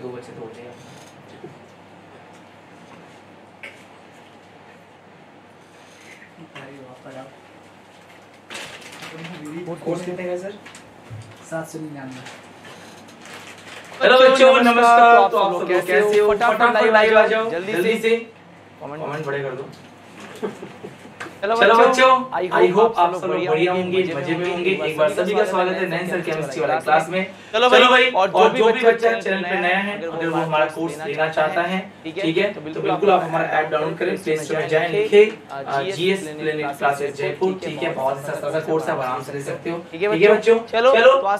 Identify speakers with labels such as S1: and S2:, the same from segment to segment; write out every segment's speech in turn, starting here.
S1: मेरे दो बच्चे तो हो जाएगा सर सात सौ निन्यानवे हेलो बच्चों नमस्कार तो आप तो लोग कैसे हो फटाफट लाइव आ जाओ जल्दी से कमेंट कमेंट बड़े कर दो
S2: चलो बच्चों आई होप आप सब लोग बढ़िया
S1: होंगे मजे में होंगे एक बार सभी का स्वागत है नए सर केमिस्ट्री वाला क्लास में चलो भाई और जो भी बच्चा चैनल पे नया है अगर वो हमारा कोर्स लेना चाहता है ठीक है तो, तो बिल्कुल आप हमारा ऐप डाउनलोड करें प्ले स्टोर में जाएं लिखे जीएस क्लिनिक क्लासेस जयपुर ठीक है बहुत ही सा कोर्स है आराम से ले सकते हो ठीक है बच्चों चलो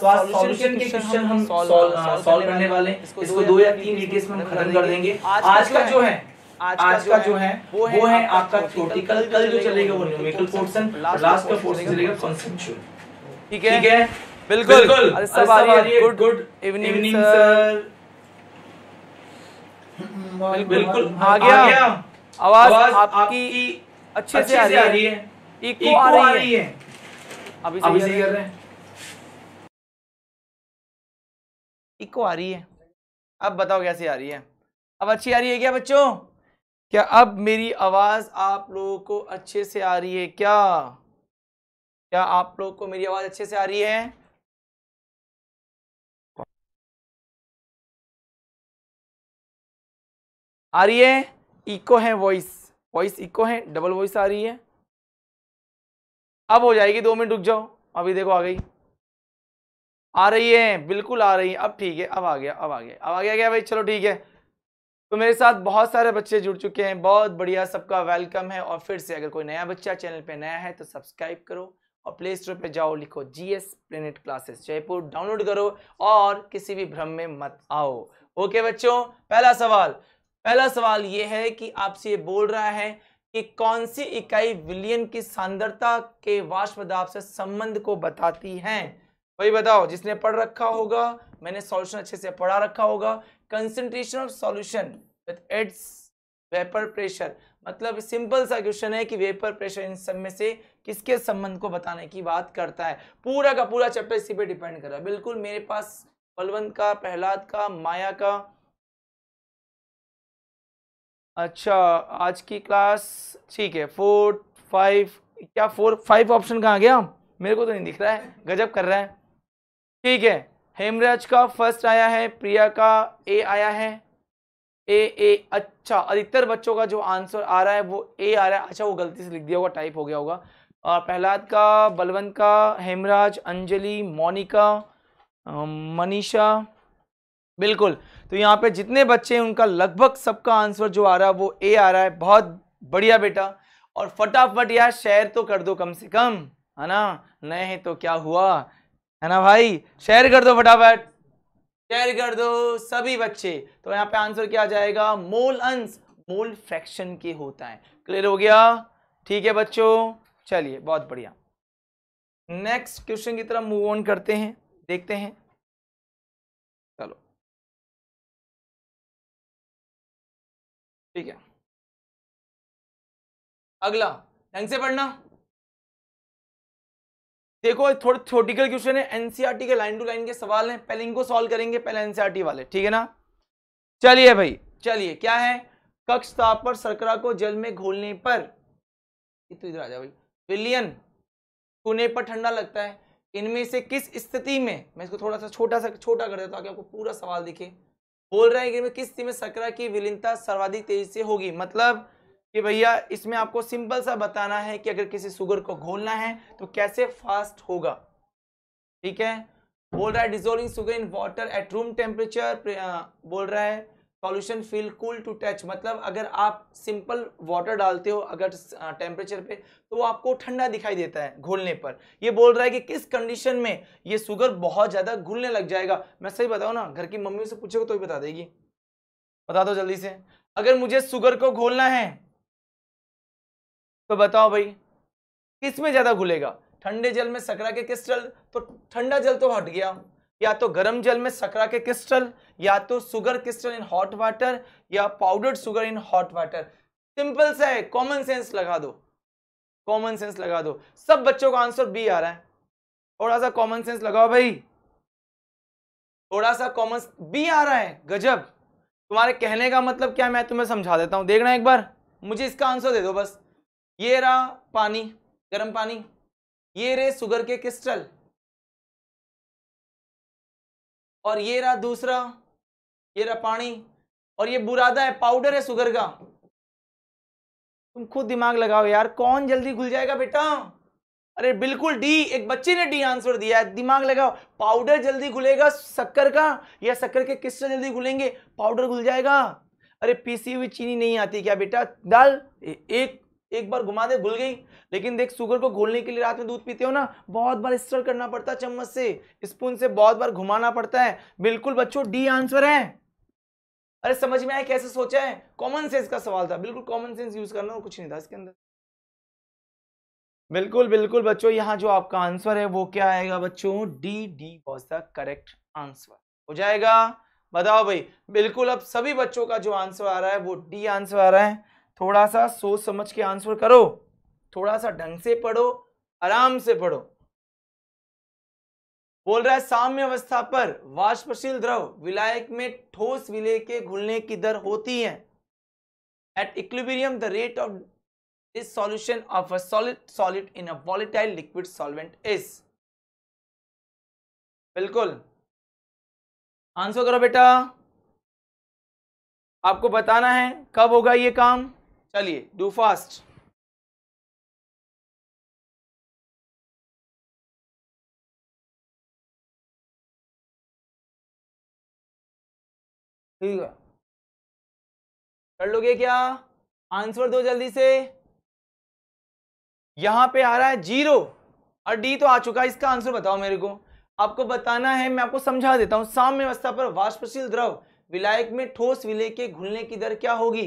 S1: सॉल्यूशन के क्वेश्चन हम सॉल्व करने वाले इसको दो या तीन डिटेल्स में हम खत्म कर देंगे आज का जो है आज, आज का जो है वो है, वो है आपका थ्योरेटिकल कल जो चलेगा वो न्यूमेरिकल पोर्शन लास्ट का पोर्शन चलेगा कॉन्सेप्चुअल ठीक है ठीक है बिल्कुल सब आ रही है गुड गुड इवनिंग सर बिल्कुल आ गया आवाज आपकी अच्छे से आ रही है इको आ रही है
S2: अभी सही कर रहे हैं
S1: इको आ रही है अब बताओ कैसे आ रही है अब अच्छी आ रही है क्या बच्चों क्या अब मेरी आवाज़ आप लोगों को अच्छे से आ रही है क्या
S2: क्या आप लोगों को मेरी आवाज़ अच्छे से आ रही है आ रही है इको है वॉइस वॉइस इको है डबल वॉइस आ रही है
S1: अब हो जाएगी दो मिनट रुक जाओ अभी देखो आ गई आ रही है बिल्कुल आ रही है अब ठीक है अब आ गया अब आ गया अब आ गया क्या भाई चलो ठीक है तो मेरे साथ बहुत सारे बच्चे जुड़ चुके हैं बहुत बढ़िया सबका वेलकम है और फिर से अगर कोई नया बच्चा चैनल पे नया है तो सब्सक्राइब करो और प्ले स्टोर पे जाओ लिखो G S planet classes Jaipur download करो और किसी भी भ्रम में मत आओ ओके बच्चों पहला सवाल पहला सवाल ये है कि आपसे ये बोल रहा है कि कौन सी इकाई विलियन की सांद्रता के वाष्प दाब से संबंध को बताती है वही बताओ जिसने पढ़ रखा होगा मैंने सॉल्यूशन अच्छे से पढ़ा रखा होगा concentration of solution with adds vapour pressure मतलब सिंपल सा क्वेश्चन है कि वेपर प्रेशर इन सब में से किसके संबंध को बताने की बात करता है पूरा का पूरा चैप्टर इसी पे डिपेंड कर रहा है बिल्कुल मेरे पास बलवंत का प्रहलाद का माया का अच्छा आज की क्लास ठीक है फोर फाइव क्या फोर फाइव ऑप्शन कहाँ गया मेरे को तो नहीं दिख रहा है गजब कर रहा है ठीक है हेमराज का फर्स्ट आया है प्रिया का ए आया है ए ए अच्छा अधिकतर बच्चों का जो आंसर आ रहा है वो ए आ रहा है अच्छा वो गलती से लिख दिया होगा टाइप हो गया होगा और प्रहलाद का बलवंत का हेमराज अंजलि मोनिका मनीषा बिल्कुल तो यहाँ पे जितने बच्चे हैं उनका लगभग सबका आंसर जो आ रहा है वो ए आ रहा है बहुत बढ़िया बेटा और फटाफट यार शेयर तो कर दो कम से कम है ना नए हैं तो क्या हुआ है ना भाई शेयर कर दो फटाफट शेयर कर दो सभी बच्चे तो यहाँ पे आंसर क्या आ जाएगा मोल अंश मोल फ्रैक्शन के होता है क्लियर हो गया ठीक है बच्चों चलिए बहुत
S2: बढ़िया नेक्स्ट क्वेश्चन की तरफ मूव ऑन करते हैं देखते हैं चलो ठीक है अगला ढंग से पढ़ना
S1: देखो थोड़े थ्योटिकल क्वेश्चन है एनसीआरटी के लाइन टू लाइन के सवाल हैं पहले इनको सॉल्व करेंगे पहले एनसीआरटी e वाले ठीक है ना चलिए भाई चलिए क्या है कक्ष ताप पर सरकरा को जल में घोलने पर तो इधर आ जा भाई विलियन कुने पर ठंडा लगता है इनमें से किस स्थिति में मैं इसको थोड़ा सा छोटा सा छोटा कर देता हूँ ताकि आपको पूरा सवाल दिखे बोल रहे हैं कि किस स्थिति में सकरा की विलीनता सर्वाधिक तेजी से होगी मतलब कि भैया इसमें आपको सिंपल सा बताना है कि अगर किसी सुगर को घोलना है तो कैसे फास्ट होगा ठीक है बोल रहा है dissolving sugar in water at room temperature बोल रहा है solution feel cool to touch मतलब अगर आप सिंपल वाटर डालते हो अगर टेम्परेचर पे तो वो आपको ठंडा दिखाई देता है घोलने पर ये बोल रहा है कि किस कंडीशन में ये शुगर बहुत ज़्यादा घुलने लग जाएगा मैं सही बताऊँ ना घर की मम्मी से पूछेगा तो भी बता देगी बता दो जल्दी से अगर मुझे शुगर को घोलना है तो बताओ भाई किस में ज़्यादा घुलेगा ठंडे जल में सकरा के क्रिस्टल तो ठंडा जल तो हट गया या तो गर्म जल में सकरा के क्रिस्टल या तो sugar crystal in hot water या powdered sugar in hot water simple सा है कॉमन सेंस लगा दो कॉमन सेंस लगा दो सब बच्चों का आंसर बी आ रहा है थोड़ा सा कॉमन सेंस लगाओ भाई थोड़ा सा कॉमन बी आ रहा है गजब तुम्हारे कहने का मतलब क्या मैं तुम्हें समझा देता हूं देखना एक बार मुझे इसका आंसर दे दो बस ये रहा पानी गर्म पानी ये रहे सुगर के क्रिस्टल और ये रहा दूसरा ये रहा पानी और ये बुरादा है पाउडर है सुगर का तुम खुद दिमाग लगाओ यार कौन जल्दी घुल जाएगा बेटा अरे बिल्कुल डी एक बच्चे ने डी आंसर दिया है दिमाग लगाओ पाउडर जल्दी घुलेगा शक्कर का या शक्कर के क्रिस्टल जल्दी घुलेंगे पाउडर घुल जाएगा अरे पीसी हुई चीनी नहीं आती क्या बेटा डाल एक एक बार घुमा दे घुल गई लेकिन देख शुगर को घोलने के लिए रात में दूध पीते हो ना बहुत बार स्टर करना पड़ता है चम्मच से स्पून से बहुत बार घुमाना पड़ता है बिल्कुल बच्चों डी आंसर है अरे समझ में आया कैसे सोचा है कॉमन सेंस का सवाल था बिल्कुल कॉमन सेंस यूज करना और कुछ नहीं था इसके अंदर बिल्कुल बिल्कुल बच्चों यहाँ जो आपका आंसर है वो क्या आएगा बच्चों D D was the correct answer हो जाएगा बताओ भाई बिल्कुल अब सभी बच्चों का जो आंसर आ रहा है वो डी आंसर आ रहा है थोड़ा सा सोच समझ के आंसर करो थोड़ा सा ढंग से पढ़ो आराम से पढ़ो बोल रहा है साम्य अवस्था पर वाष्पशील द्रव विलायक में ठोस विलय के घुलने की दर होती है at equilibrium the rate of this solution of a solid solid in a volatile liquid solvent is बिल्कुल
S2: आंसर करो बेटा आपको बताना है कब होगा ये काम चलिए डू फास्ट ठीक है कर लोगे क्या आंसर दो जल्दी से यहां पे आ रहा है जीरो
S1: और डी तो आ चुका है इसका आंसर बताओ मेरे को आपको बताना है मैं आपको समझा देता हूं साम्य अवस्था पर वाष्पशील द्रव विलायक में ठोस विलय के घुलने की दर क्या होगी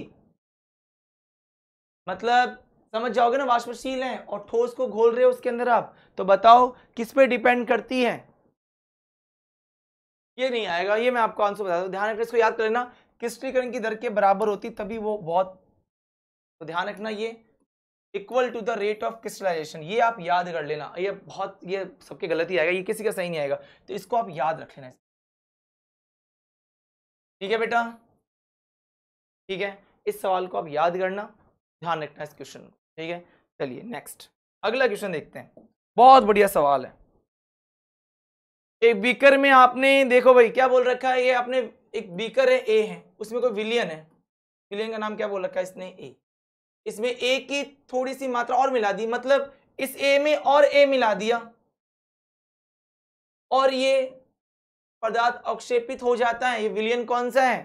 S1: मतलब समझ जाओगे ना वाष्पशील है और ठोस को घोल रहे हो उसके अंदर आप तो बताओ किस पे डिपेंड करती है ये नहीं आएगा ये मैं आपको आंसर बताता हूँ ध्यान रखना इसको याद कर लेना क्रिस्टीकरण की दर के बराबर होती तभी वो बहुत तो ध्यान रखना ये equal to the rate of crystallization ये आप याद कर लेना ये बहुत ये सबके गलती आएगा ये किसी का सही नहीं आएगा तो इसको आप याद रख लेना ठीक है बेटा ठीक है इस सवाल को आप याद करना ध्यान रखना इस क्वेश्चन ठीक है चलिए नेक्स्ट अगला क्वेश्चन देखते हैं बहुत बढ़िया सवाल है एक बीकर में आपने देखो भाई क्या बोल रखा है ये आपने एक बीकर है ए है उसमें कोई विलियन है विलियन का नाम क्या बोल रखा है इसने ए इसमें ए की थोड़ी सी मात्रा और मिला दी मतलब इस ए में और ए मिला दिया और ये पदार्थ अवक्षेपित हो जाता है ये विलियन कौन सा है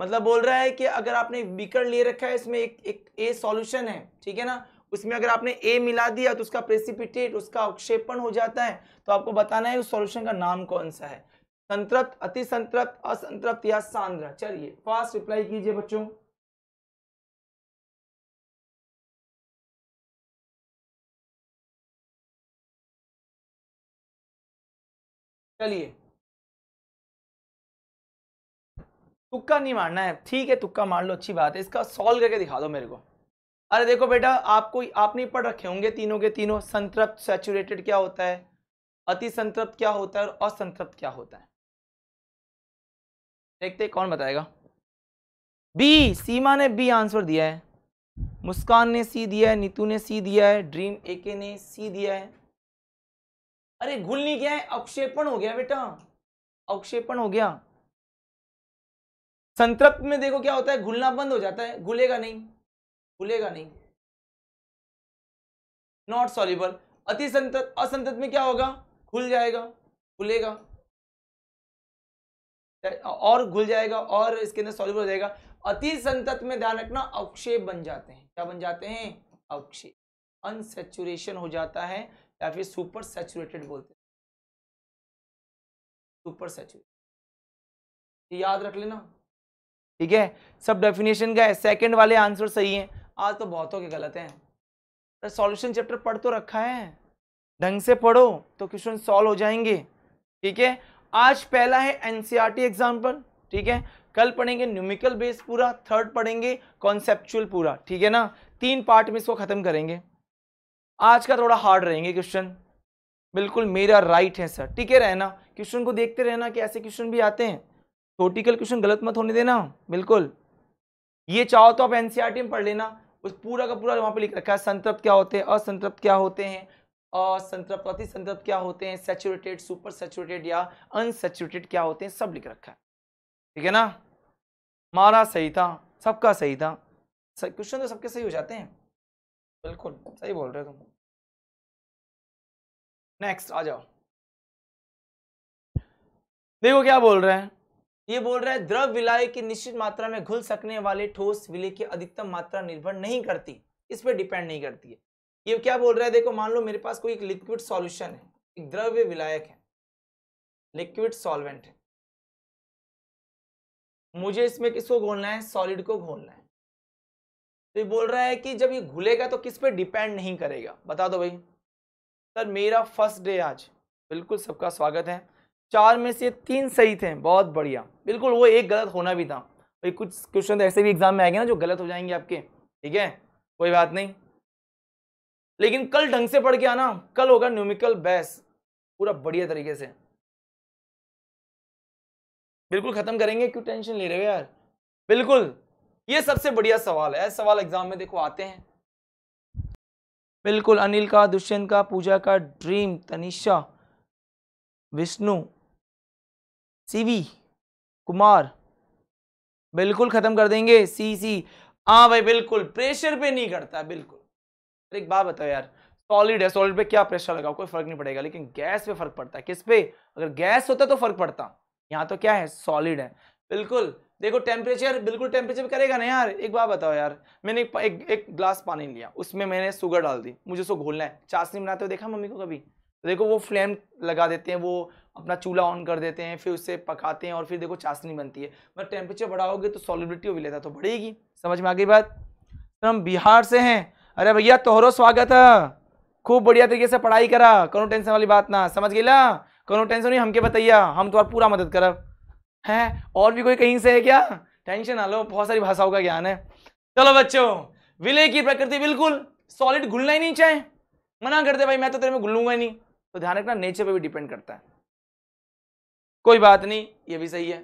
S1: मतलब बोल रहा है कि अगर आपने बीकर ले रखा है इसमें एक एक ए सॉल्यूशन है ठीक है ना उसमें अगर आपने ए मिला दिया तो उसका प्रेसिपिटेट उसका अवक्षेपण हो जाता है तो आपको बताना है उस सॉल्यूशन का नाम कौन सा है संतृप्त अति
S2: संतृप्त असंतृप्त या सांद्र चलिए फास्ट रिप्लाई कीजिए बच्चों चलिए तुक्का नहीं मारना है ठीक है तुक्का मार लो अच्छी बात है इसका सॉल्व करके
S1: दिखा दो मेरे को अरे देखो बेटा आपको आप नहीं पढ़ रखे होंगे तीनों के तीनों संतृप्त सेचुरेटेड क्या होता है अति संतृप्त क्या होता है और असंतृप्त क्या होता है देखते कौन बताएगा बी सीमा ने बी आंसर दिया है मुस्कान ने सी दिया है नीतू ने सी दिया है ड्रीम ए के ने सी दिया है अरे घुल नहीं गया है अवक्षेपण हो गया बेटा अवक्षेपण हो
S2: गया संतृप्त में देखो क्या होता है घुलना बंद हो जाता है घुलेगा नहीं घुलेगा नहीं नॉट सॉलिबल अति संतृत असंतृत में क्या होगा घुल जाएगा घुलेगा
S1: और घुल जाएगा और इसके अंदर सॉलिबल हो जाएगा अति संतत में ध्यान रखना अवक्षेप बन जाते हैं क्या बन जाते हैं अवक्षेप अनसेचुरेशन हो जाता है या फिर सुपर सेचुरेटेड बोलते हैं सुपर सेचुरेटेड याद रख लेना
S2: ठीक है सब डेफिनेशन का है सेकेंड वाले
S1: आंसर सही हैं आज तो बहुतों के गलत हैं तो सॉल्यूशन चैप्टर पढ़ तो रखा है ढंग से पढ़ो तो क्वेश्चन सॉल्व हो जाएंगे ठीक है आज पहला है एनसीईआरटी एग्जाम्पल e ठीक है कल पढ़ेंगे न्यूमिकल बेस पूरा थर्ड पढ़ेंगे कॉन्सेप्चुअल पूरा ठीक है ना तीन पार्ट में इसको ख़त्म करेंगे आज का थोड़ा हार्ड रहेंगे क्वेश्चन बिल्कुल मेरा राइट है सर ठीक है रहना क्वेश्चन को देखते रहना कि ऐसे क्वेश्चन भी आते हैं थोटिकल क्वेश्चन गलत मत होने देना बिल्कुल ये चाहो तो आप एनसीआरटी e में पढ़ लेना उस पूरा का पूरा वहाँ पे लिख रखा है संतृप्त क्या होते हैं असंतृप्त क्या होते हैं असंतृप्त संतृप्त क्या होते हैं सेचुरेटेड सुपर सेचुरेटेड या अनसेचुरेटेड क्या होते हैं सब लिख रखा है ठीक है ना मारा सही था सबका सही था
S2: क्वेश्चन तो सबके सही हो जाते हैं बिल्कुल सही बोल रहे हो तुम नेक्स्ट आ जाओ देखो क्या बोल रहे
S1: हैं ये बोल रहा है द्रव विलय की निश्चित मात्रा में घुल सकने वाले ठोस विलय की अधिकतम मात्रा निर्भर नहीं करती इस पर डिपेंड नहीं करती है ये क्या बोल रहा है देखो मान लो मेरे पास कोई एक लिक्विड सॉल्यूशन है एक द्रव्य विलायक है लिक्विड सॉल्वेंट है मुझे इसमें किसको घोलना है सॉलिड को घोलना है तो ये बोल रहा है कि जब ये घुलेगा तो किस पे डिपेंड नहीं करेगा बता दो भाई सर मेरा फर्स्ट डे आज बिल्कुल सबका स्वागत है चार में से तीन सही थे बहुत बढ़िया बिल्कुल वो एक गलत होना भी था भाई कुछ क्वेश्चन तो ऐसे भी एग्जाम में आएंगे ना जो गलत हो जाएंगे आपके ठीक है कोई बात नहीं लेकिन कल ढंग से पढ़ के आना कल होगा न्यूमिकल बैस पूरा बढ़िया तरीके से बिल्कुल खत्म करेंगे क्यों टेंशन ले रहे हो यार बिल्कुल ये सबसे बढ़िया सवाल है ऐसे सवाल एग्जाम में देखो आते हैं बिल्कुल अनिल का दुष्यंत का पूजा का ड्रीम तनिषा विष्णु सीवी कुमार बिल्कुल खत्म कर देंगे सी सी हाँ भाई बिल्कुल प्रेशर पे नहीं करता बिल्कुल एक बात बताओ यार सॉलिड है सॉलिड पे क्या प्रेशर लगाओ कोई फर्क नहीं पड़ेगा लेकिन गैस पे फर्क पड़ता है किस पे अगर गैस होता तो फर्क पड़ता यहाँ तो क्या है सॉलिड है बिल्कुल देखो टेम्परेचर बिल्कुल टेम्परेचर करेगा ना यार एक बात बताओ यार मैंने एक, एक, एक ग्लास पानी लिया उसमें मैंने शुगर डाल दी मुझे उसको घोलना है चाशनी बनाते हुए देखा मम्मी को कभी देखो वो फ्लेम लगा देते हैं वो अपना चूल्हा ऑन कर देते हैं फिर उससे पकाते हैं और फिर देखो चाशनी बनती है मगर टेम्परेचर बढ़ाओगे तो सॉलिबिलिटी भी लेता तो बढ़ेगी समझ में आ गई बात तो हम बिहार से हैं अरे भैया तोहरो स्वागत है खूब बढ़िया तरीके से पढ़ाई करा कौन टेंशन वाली बात ना समझ गई ना कौन टेंशन नहीं हमके बताइया हम तुम्हारा तो पूरा मदद करब है और भी कोई कहीं से है क्या टेंशन ना लो बहुत सारी भाषाओं का ज्ञान है चलो बच्चों विले की प्रकृति बिल्कुल सॉलिड घुलना ही नहीं चाहे मना करते भाई मैं तो तेरे में घुलूंगा ही नहीं तो ध्यान रखना नेचर पर भी डिपेंड करता है कोई बात नहीं ये भी सही है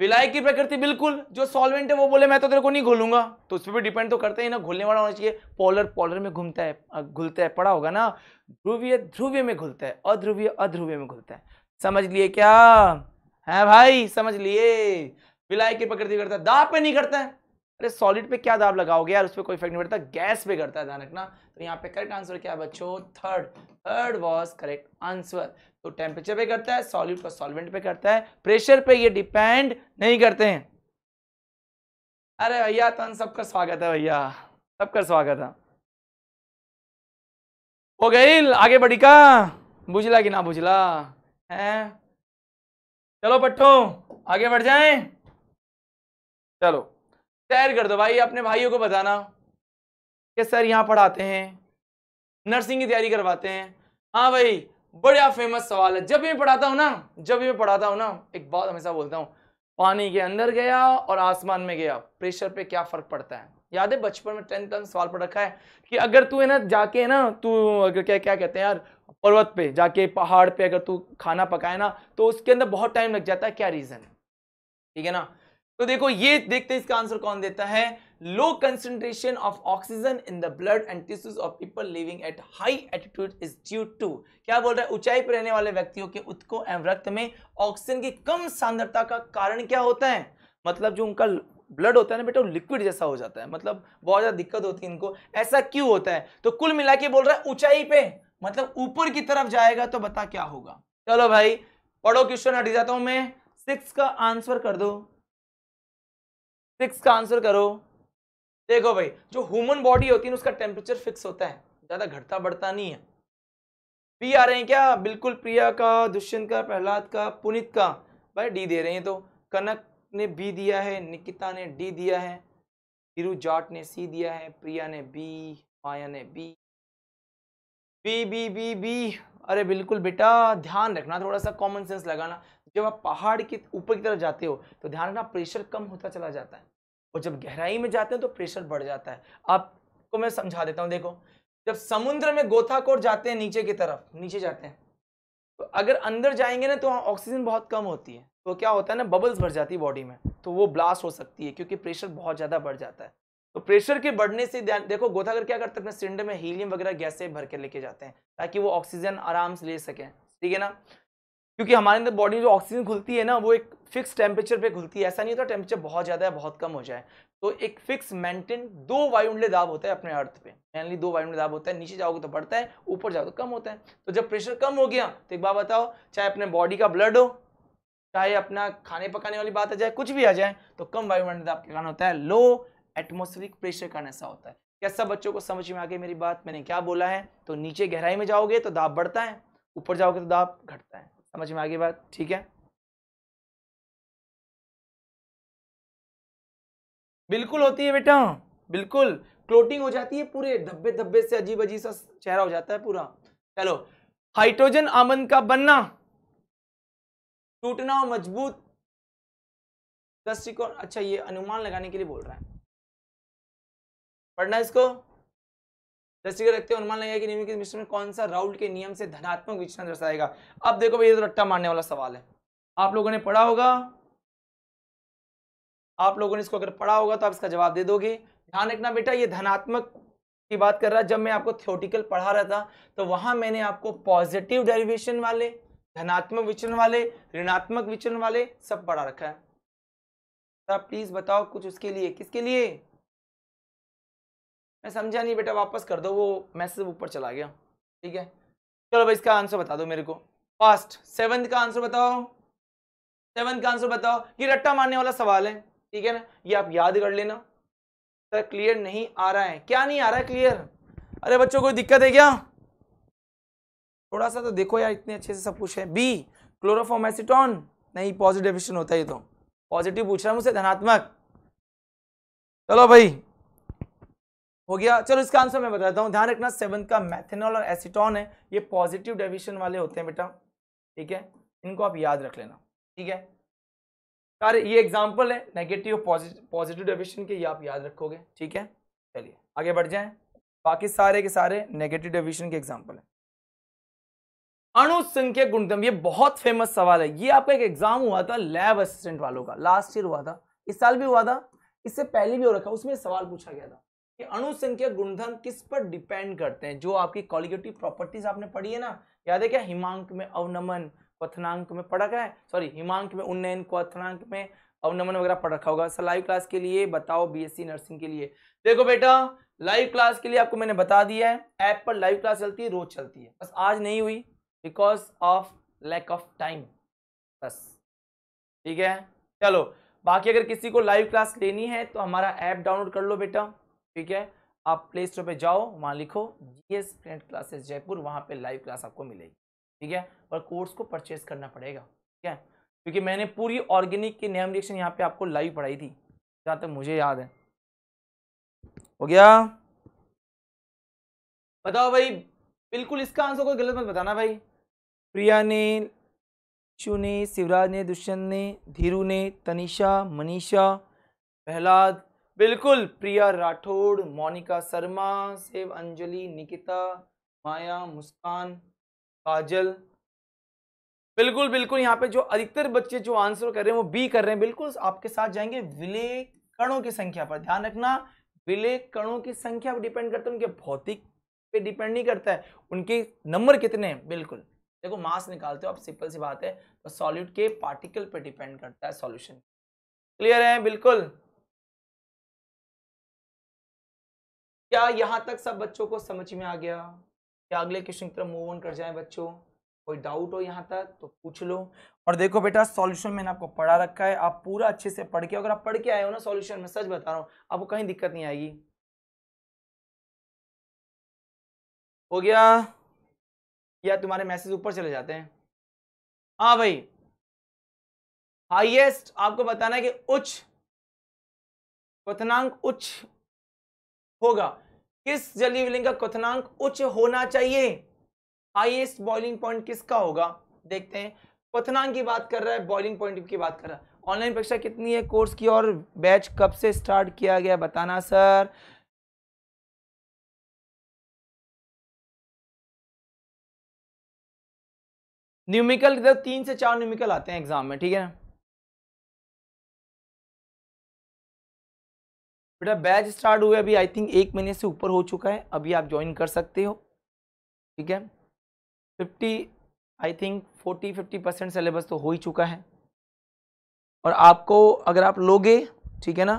S1: विलायक की प्रकृति बिल्कुल जो सॉल्वेंट है वो बोले मैं तो तेरे को नहीं घोलूंगा तो उस पर भी डिपेंड तो करते ही ना घुलने वाला होना चाहिए पॉलर पॉलर में घूमता है घुलता है पड़ा होगा ना ध्रुवीय ध्रुवीय में घुलता है अध्रुवीय अध्रुवीय में घुलता है समझ लिए क्या है हाँ भाई समझ लिए विलायक की प्रकृति करता है दाप में नहीं करता है अरे सॉलिड पे क्या दाब लगाओगे यार उस पर कोई इफेक्ट नहीं पड़ता गैस पे करता है ध्यान रखना तो यहाँ पे करेक्ट आंसर क्या है बच्चों third third was correct answer तो टेम्परेचर पे करता है सॉलिड पर सॉल्वेंट पे करता है प्रेशर पे ये डिपेंड नहीं करते हैं
S2: अरे भैया तन सबका स्वागत है भैया सबका स्वागत है हो गई आगे
S1: बढ़ी का बुझला कि ना बुझला है चलो पट्टो आगे बढ़ जाए चलो शेयर कर दो भाई अपने भाइयों को बताना कि सर यहाँ पढ़ाते हैं नर्सिंग की तैयारी करवाते हैं हाँ भाई बढ़िया फेमस सवाल है जब भी मैं पढ़ाता हूँ ना जब भी मैं पढ़ाता हूँ ना एक बात हमेशा बोलता हूँ पानी के अंदर गया और आसमान में गया प्रेशर पे क्या फर्क पड़ता है याद है बचपन में टेंथ क्लास सवाल पढ़ रखा है कि अगर तू है ना जाके है ना तू अगर क्या क्या कहते हैं यार पर्वत पे जाके पहाड़ पे अगर तू खाना पकाए ना तो उसके अंदर बहुत टाइम लग जाता है क्या रीज़न ठीक है ना तो देखो ये देखते हैं इसका आंसर कौन देता है low concentration of oxygen in the blood and tissues of people living at high altitude is due to क्या बोल रहा है ऊंचाई पर रहने वाले व्यक्तियों के उत्को एवं रक्त में ऑक्सीजन की कम सांद्रता का कारण क्या होता है मतलब जो उनका ब्लड होता है ना बेटा लिक्विड जैसा हो जाता है मतलब बहुत ज़्यादा दिक्कत होती है इनको ऐसा क्यों होता है तो कुल मिला के बोल रहा है ऊंचाई पे मतलब ऊपर की तरफ जाएगा तो बता क्या होगा चलो भाई पढ़ो क्वेश्चन हट जाता हूं मैं सिक्स का आंसर कर दो सिक्स का आंसर करो देखो भाई जो ह्यूमन बॉडी होती है ना उसका टेम्परेचर फिक्स होता है ज़्यादा घटता बढ़ता नहीं है पी आ रहे हैं क्या बिल्कुल प्रिया का दुष्यंत का प्रहलाद का पुनित का भाई डी दे रहे हैं तो कनक ने बी दिया है निकिता ने डी दिया है हिरु जाट ने सी दिया है प्रिया ने बी माया ने B B B B B अरे बिल्कुल बेटा ध्यान रखना थोड़ा सा कॉमन सेंस लगाना जब आप पहाड़ के ऊपर की तरफ जाते हो तो ध्यान रखना प्रेशर कम होता चला जाता है और जब गहराई में जाते हैं तो प्रेशर बढ़ जाता है आपको मैं समझा देता हूँ देखो जब समुद्र में गोथाखोर जाते हैं नीचे की तरफ नीचे जाते हैं तो अगर अंदर जाएंगे ना तो वहाँ ऑक्सीजन बहुत कम होती है तो क्या होता है ना बबल्स भर जाती है बॉडी में तो वो ब्लास्ट हो सकती है क्योंकि प्रेशर बहुत ज़्यादा बढ़ जाता है तो प्रेशर के बढ़ने से देखो गोथागर क्या करते हैं अपने सिलेंडर में हीलियम वगैरह गैसें भर के लेके जाते हैं ताकि वो ऑक्सीजन आराम से ले सकें ठीक है ना क्योंकि हमारे अंदर बॉडी में जो ऑक्सीजन खुलती है ना वो एक फिक्स टेम्परेचर पे खुलती है ऐसा नहीं होता टेम्परेचर बहुत ज़्यादा है बहुत कम हो जाए तो एक फिक्स मेंटेन दो वायुमंडलीय दाब होता है अपने अर्थ पे मेनली दो वायुमंडलीय दाब होता है नीचे जाओगे तो बढ़ता है ऊपर जाओगे तो कम होता है तो जब प्रेशर कम हो गया तो एक बात बताओ चाहे अपने बॉडी का ब्लड हो चाहे अपना खाने पकाने वाली बात आ जाए कुछ भी आ जाए तो कम वायुमंडल दाब के कारण होता है लो एटमोस्फेरिक प्रेशर कारण ऐसा होता है क्या सब बच्चों को समझ में आ गई मेरी बात मैंने क्या बोला है तो नीचे गहराई में जाओगे तो
S2: दाब बढ़ता है ऊपर जाओगे तो दाब घटता है समझ में आगे बात ठीक है बिल्कुल होती है बेटा
S1: बिल्कुल क्लोटिंग हो जाती है पूरे धब्बे धब्बे से अजीब अजीब सा चेहरा हो जाता है पूरा चलो हाइड्रोजन आमन का बनना टूटना और मजबूत दृष्टिकोण अच्छा ये अनुमान लगाने के लिए बोल रहा है पढ़ना इसको दस रखते हैं अनुमान लगाया कि निम्नलिखित मिश्रण में कौन सा राउल के नियम से धनात्मक विचरण दर्शाएगा अब देखो भाई ये तो रट्टा मारने वाला सवाल है आप लोगों ने पढ़ा होगा आप लोगों ने इसको अगर पढ़ा होगा तो आप इसका जवाब दे दोगे ध्यान रखना बेटा ये धनात्मक की बात कर रहा है जब मैं आपको थ्योटिकल पढ़ा रहा था तो वहां मैंने आपको पॉजिटिव डेरिवेशन वाले धनात्मक विचरण वाले ऋणात्मक विचरण वाले सब पढ़ा रखा है आप प्लीज बताओ कुछ उसके लिए किसके लिए मैं समझा नहीं बेटा वापस कर दो वो मैसेज ऊपर चला गया ठीक है चलो भाई इसका आंसर बता दो मेरे को फास्ट सेवंथ का आंसर बताओ सेवंथ का आंसर बताओ ये रट्टा मारने वाला सवाल है ठीक है ना ये आप याद कर लेना सर क्लियर नहीं आ रहा है क्या नहीं आ रहा है क्लियर अरे बच्चों कोई दिक्कत है क्या थोड़ा सा तो देखो यार इतने अच्छे से सब कुछ है बी क्लोरोफोमेसिटोन नहीं पॉजिटिव होता है ये तो पॉजिटिव पूछ रहा है मुझसे धनात्मक चलो भाई हो गया चलो इसका आंसर मैं बताता हूँ ध्यान रखना सेवन का मैथेनॉल और एसिटॉन है ये पॉजिटिव डेविशन वाले होते हैं बेटा ठीक है इनको आप याद रख लेना ठीक है अरे ये एग्जाम्पल है नेगेटिव पॉजिटिव डेविशन के ये आप याद रखोगे ठीक है चलिए आगे बढ़ जाए बाकी सारे के सारे नेगेटिव डेविशन के एग्जाम्पल है अणुसंख्यक गुणधर्म ये बहुत फेमस सवाल है ये आपका एक एग्जाम हुआ था लैब असिस्टेंट वालों का लास्ट ईयर हुआ था इस साल भी हुआ था इससे पहले भी हो रखा उसमें सवाल पूछा गया था कि अणुसंख्या गुणधर्म किस पर डिपेंड करते हैं जो आपकी कॉलिगेटिव प्रॉपर्टीज आपने पढ़ी है ना याद है क्या हिमांक में अवनमन क्वनांक में पढ़ा गया है सॉरी हिमांक में उन्नयन क्वनांक में अवनमन वगैरह पढ़ रखा होगा सर लाइव क्लास के लिए बताओ बीएससी नर्सिंग के लिए देखो बेटा लाइव क्लास के लिए आपको मैंने बता दिया है ऐप पर लाइव क्लास चलती है रोज चलती है बस आज नहीं हुई because of lack of time बस ठीक है चलो बाकी अगर किसी को लाइव क्लास लेनी है तो हमारा ऐप डाउनलोड कर लो बेटा ठीक है आप प्ले स्टोर पर जाओ वहाँ लिखो जी एस क्लासेस जयपुर वहाँ पर लाइव क्लास आपको मिलेगी ठीक है और कोर्स को परचेज करना पड़ेगा ठीक है क्योंकि मैंने पूरी ऑर्गेनिक के नियम रिएक्शन यहाँ पे आपको लाइव पढ़ाई थी जहाँ तक मुझे याद है हो गया बताओ भाई बिल्कुल इसका आंसर कोई गलत मत बताना भाई प्रिया ने शु ने शिवराज ने दुष्यंत ने धीरू ने तनिषा मनीषा प्रहलाद बिल्कुल प्रिया राठौड़ मोनिका शर्मा सेव अंजलि निकिता माया मुस्कान काजल बिल्कुल बिल्कुल यहाँ पे जो अधिकतर बच्चे जो आंसर कर रहे हैं वो बी कर रहे हैं बिल्कुल आपके साथ जाएंगे विलय कणों की संख्या पर ध्यान रखना विलय कणों की संख्या पर डिपेंड करता है उनके भौतिक पे डिपेंड नहीं करता है उनके नंबर कितने हैं बिल्कुल देखो मास निकालते हो आप सिंपल सी बात है तो सॉलिड के पार्टिकल पे डिपेंड करता है सॉल्यूशन क्लियर है बिल्कुल क्या यहां तक सब बच्चों को समझ में आ गया क्या अगले क्वेश्चन की तरफ मूव ऑन कर जाए बच्चों कोई डाउट हो यहाँ तक तो पूछ लो और देखो बेटा सॉल्यूशन मैंने आपको पढ़ा रखा है आप पूरा अच्छे से पढ़ के अगर आप पढ़ के आए हो ना सॉल्यूशन में सच बता रहा हूँ आपको कहीं दिक्कत नहीं आएगी
S2: हो गया या तुम्हारे मैसेज ऊपर चले जाते हैं हाँ भाई
S1: हाईएस्ट आपको बताना है कि उच्च क्वनांक उच्च होगा किस जलीय विलयन का क्वथनांक उच्च होना चाहिए हाईएस्ट बॉइलिंग पॉइंट किसका होगा देखते हैं क्वथनांक की बात कर रहा है बॉइलिंग पॉइंट की बात कर रहा है ऑनलाइन परीक्षा कितनी है कोर्स की और बैच कब से स्टार्ट किया गया बताना सर
S2: न्यूमिकल इधर तीन से चार न्यूमिकल आते हैं एग्जाम में ठीक है ना बेटा बैच स्टार्ट हुए अभी
S1: आई थिंक एक महीने से ऊपर हो चुका है अभी आप ज्वाइन कर सकते हो ठीक है fifty I think forty fifty percent syllabus तो हो ही चुका है और आपको अगर आप लोगे ठीक है ना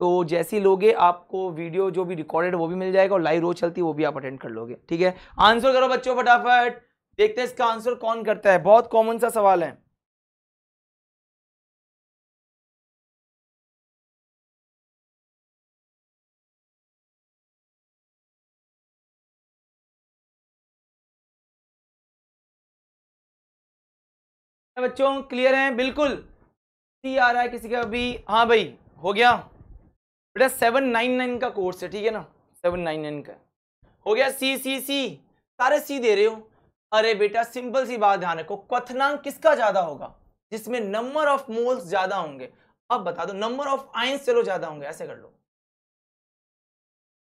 S1: तो जैसे ही लोगे आपको वीडियो जो भी रिकॉर्डेड वो भी मिल जाएगा और लाइव रोज चलती वो भी आप अटेंड कर लोगे ठीक है आंसर करो बच्चों
S2: फटाफट देखते हैं इसका आंसर कौन करता है बहुत कॉमन सा सवाल है बच्चों क्लियर है बिल्कुल सी आ रहा है किसी का अभी हाँ भाई हो गया बेटा सेवन नाइन
S1: नाइन का कोर्स है ठीक है ना सेवन नाइन नाइन का हो गया सी सी सी सारे सी दे रहे हो अरे बेटा सिंपल सी बात ध्यान रखो क्वनांक किसका ज़्यादा होगा जिसमें नंबर
S2: ऑफ मोल्स ज़्यादा होंगे अब बता दो नंबर ऑफ आइंस चलो ज़्यादा होंगे ऐसे कर लो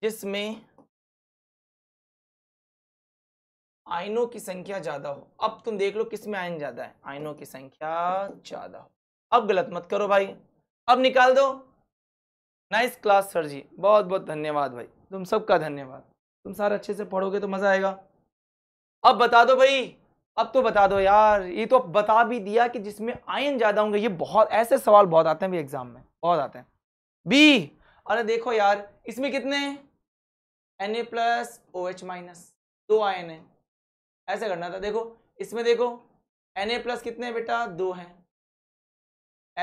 S2: जिसमें
S1: आयनों की संख्या ज्यादा हो अब तुम देख लो किस में आयन ज्यादा है आयनों की संख्या ज्यादा हो अब गलत मत करो भाई अब निकाल दो नाइस क्लास सर जी बहुत बहुत धन्यवाद भाई तुम सबका धन्यवाद तुम सारे अच्छे से पढ़ोगे तो मजा आएगा अब बता दो भाई अब तो बता दो यार ये तो बता भी दिया कि जिसमें आयन ज्यादा होंगे ये बहुत ऐसे सवाल बहुत आते हैं भी एग्जाम में बहुत आते हैं बी अरे देखो यार इसमें कितने N A plus O H minus दो आयन है ऐसे करना था देखो इसमें देखो एन ए प्लस कितने बेटा दो है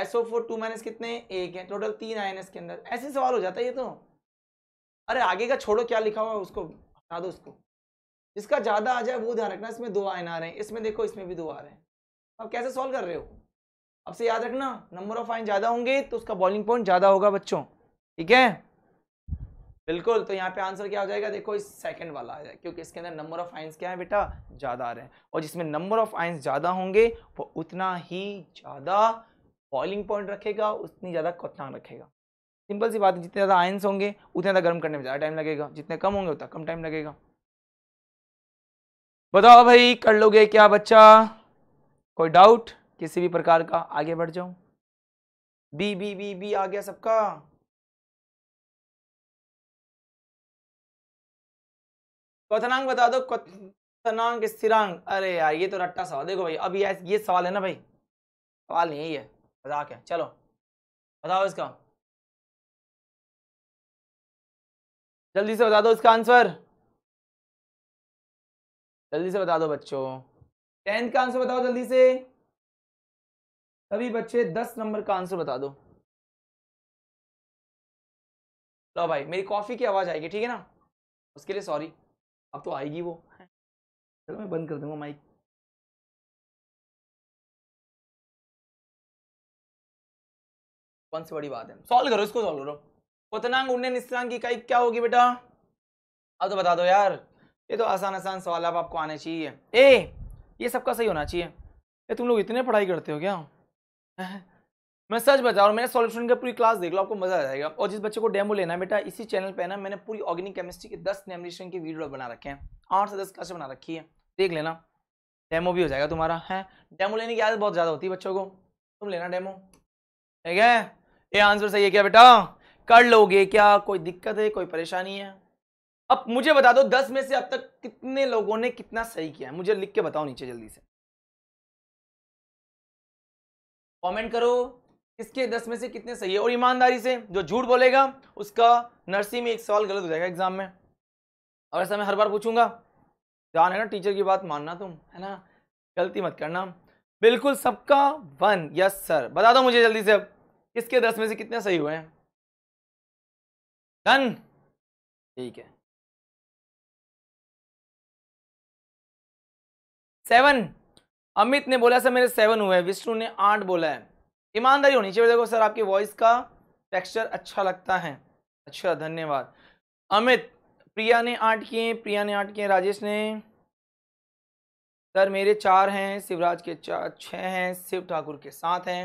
S1: एसओ फोर टू माइनस कितने एक है टोटल तीन आई के अंदर ऐसे सवाल हो जाता है ये तो अरे आगे का छोड़ो क्या लिखा हुआ उसको हटा दो उसको जिसका ज़्यादा आ जाए वो ध्यान रखना इसमें दो आयन आ रहे हैं इसमें देखो इसमें भी दो आ रहे हैं अब कैसे सॉल्व कर रहे हो अब से याद रखना नंबर ऑफ आयन ज़्यादा होंगे तो उसका बॉइलिंग पॉइंट ज़्यादा होगा बच्चों ठीक है बिल्कुल तो यहाँ पे आंसर क्या हो जाएगा देखो इस सेकंड वाला आ जाएगा क्योंकि इसके अंदर नंबर ऑफ आइंस क्या है बेटा ज़्यादा आ रहे हैं और जिसमें नंबर ऑफ आइंस ज़्यादा होंगे वो उतना ही ज़्यादा बॉइलिंग पॉइंट रखेगा उतनी ज़्यादा क्वथनांक रखेगा सिंपल सी बात है जितने ज़्यादा आयंस होंगे उतने ज़्यादा गर्म करने में ज़्यादा टाइम लगेगा जितने कम होंगे उतना कम टाइम लगेगा बताओ भाई कर लोगे क्या बच्चा कोई डाउट किसी भी प्रकार का आगे
S2: बढ़ जाऊं बी बी बी बी आ गया सबका क्वनांग बता दो क्वनांग
S1: स्थिरांग अरे यार ये तो रट्टा सवाल देखो भाई अब ये ये सवाल है ना भाई सवाल नहीं
S2: है मजाक है चलो बताओ इसका जल्दी से बता दो इसका आंसर जल्दी से बता दो बच्चों टेंथ का आंसर बताओ जल्दी से सभी
S1: बच्चे दस नंबर का आंसर बता दो लो भाई
S2: मेरी कॉफ़ी की आवाज़ आएगी ठीक है ना उसके लिए सॉरी अब तो आएगी वो हाँ। चलो मैं बंद कर दूंगा माइक कौन सी बड़ी बात है सॉल्व करो इसको सॉल्व करो क्वनांग उन्नयन
S1: स्थिरांक की काई क्या होगी बेटा अब तो बता दो यार ये तो आसान आसान सवाल अब आपको आने चाहिए ए ये सबका सही होना चाहिए ये तुम लोग इतने पढ़ाई करते हो क्या मैं सच बता रहा हूँ मैंने सॉल्यूशन का पूरी क्लास देख लो आपको मजा आ जाएगा और जिस बच्चे को डेमो लेना है बेटा इसी चैनल पे ना मैंने पूरी ऑर्गेनिक केमिस्ट्री के दस नेमिनेशन की वीडियो बना रखे हैं आठ से दस क्लास बना रखी है देख लेना डेमो भी हो जाएगा तुम्हारा है डेमो लेने की आदत बहुत ज़्यादा होती है बच्चों को तुम लेना डेमो ठीक है ये आंसर सही है क्या बेटा कर लोगे क्या कोई दिक्कत है कोई परेशानी है अब मुझे बता दो दस में से अब तक कितने लोगों ने कितना सही किया है मुझे लिख के बताओ नीचे जल्दी से कमेंट करो इसके दस में से कितने सही है और ईमानदारी से जो झूठ बोलेगा उसका नर्सिंग में एक सवाल गलत हो जाएगा एग्जाम में और ऐसा मैं हर बार पूछूंगा जान है ना टीचर की बात मानना तुम है ना गलती मत करना बिल्कुल सबका वन यस सर
S2: बता दो मुझे जल्दी से अब किसके दस में से कितने सही हुए हैं डन ठीक है सेवन अमित ने बोला सर मेरे सेवन हुए विष्णु ने आठ बोला है
S1: ईमानदारी होनी चाहिए देखो सर आपकी वॉइस का टेक्सचर अच्छा लगता है अच्छा धन्यवाद अमित प्रिया ने आठ किए प्रिया ने आठ किए राजेश ने सर मेरे चार हैं शिवराज के चार छः हैं शिव ठाकुर के सात हैं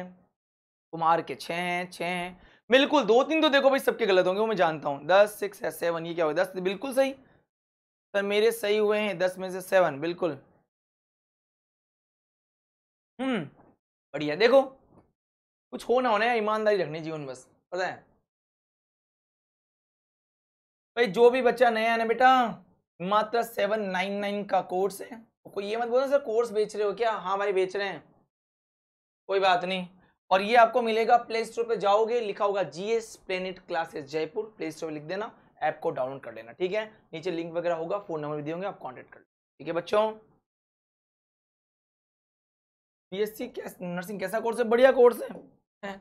S1: कुमार के छः हैं छः हैं बिल्कुल दो तीन तो देखो भाई सबके गलत होंगे वो मैं जानता हूँ दस सिक्स है सेवन ये क्या हुआ दस तो बिल्कुल सही सर मेरे सही हुए हैं दस में से सेवन
S2: बिल्कुल हम्म बढ़िया देखो कुछ हो ना होना ईमानदारी रखनी जीवन बस पता है
S1: भाई जो भी बच्चा नया है ना बेटा मात्र सेवन नाइन नाइन का कोर्स है कोई ये मत बोलो सर कोर्स बेच रहे हो क्या हाँ भाई बेच रहे हैं कोई बात नहीं और ये आपको मिलेगा प्ले स्टोर पर जाओगे लिखा होगा G S planet classes Jaipur play store पर लिख देना ऐप को डाउनलोड कर लेना ठीक है नीचे लिंक वगैरह होगा फोन नंबर भी दिए होंगे आप कॉन्टेक्ट कर लेना ठीक है बच्चों एस सी नर्सिंग कैसा कोर्स है बढ़िया कोर्स है है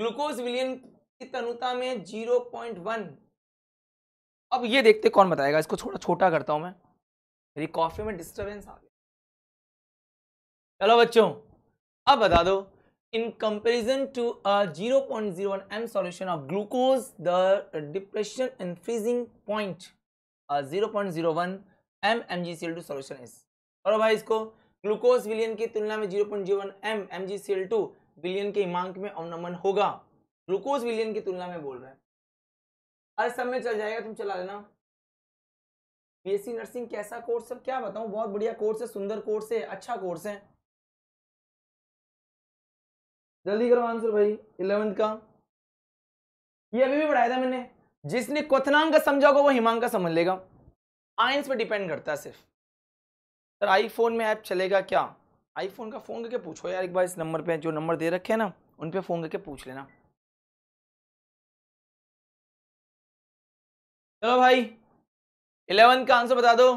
S1: ग्लूकोज विलियन की तनुता में जीरो पॉइंट वन अब ये देखते कौन बताएगा इसको थोड़ा छोटा करता हूं मैं मेरी कॉफी में डिस्टर्बेंस आ गया चलो बच्चों अब बता दो in comparison to zero point zero one M solution of glucose the depression and freezing point zero point zero one M M G C L two solution is और भाई इसको ग्लूकोज विलियन की तुलना में zero point zero one M M G C L two विलियन के हिमांक में अवनमन होगा ग्लूकोज विलियन की तुलना में बोल रहे हैं अरे सब में चल जाएगा तुम चला लेना बीएससी नर्सिंग कैसा कोर्स है क्या बताऊं बहुत बढ़िया कोर्स है सुंदर कोर्स है अच्छा कोर्स है जल्दी करो आंसर भाई इलेवेंथ का ये अभी भी पढ़ाया था मैंने जिसने क्वथनांग का समझा होगा वो हिमांग का समझ लेगा आइंस पे डिपेंड करता है सिर्फ सर आईफोन में ऐप चलेगा क्या आईफोन का फ़ोन करके पूछो यार एक बार इस नंबर पे जो नंबर दे
S2: रखे हैं ना उन पे फ़ोन करके पूछ लेना चलो भाई इलेवन का आंसर बता दो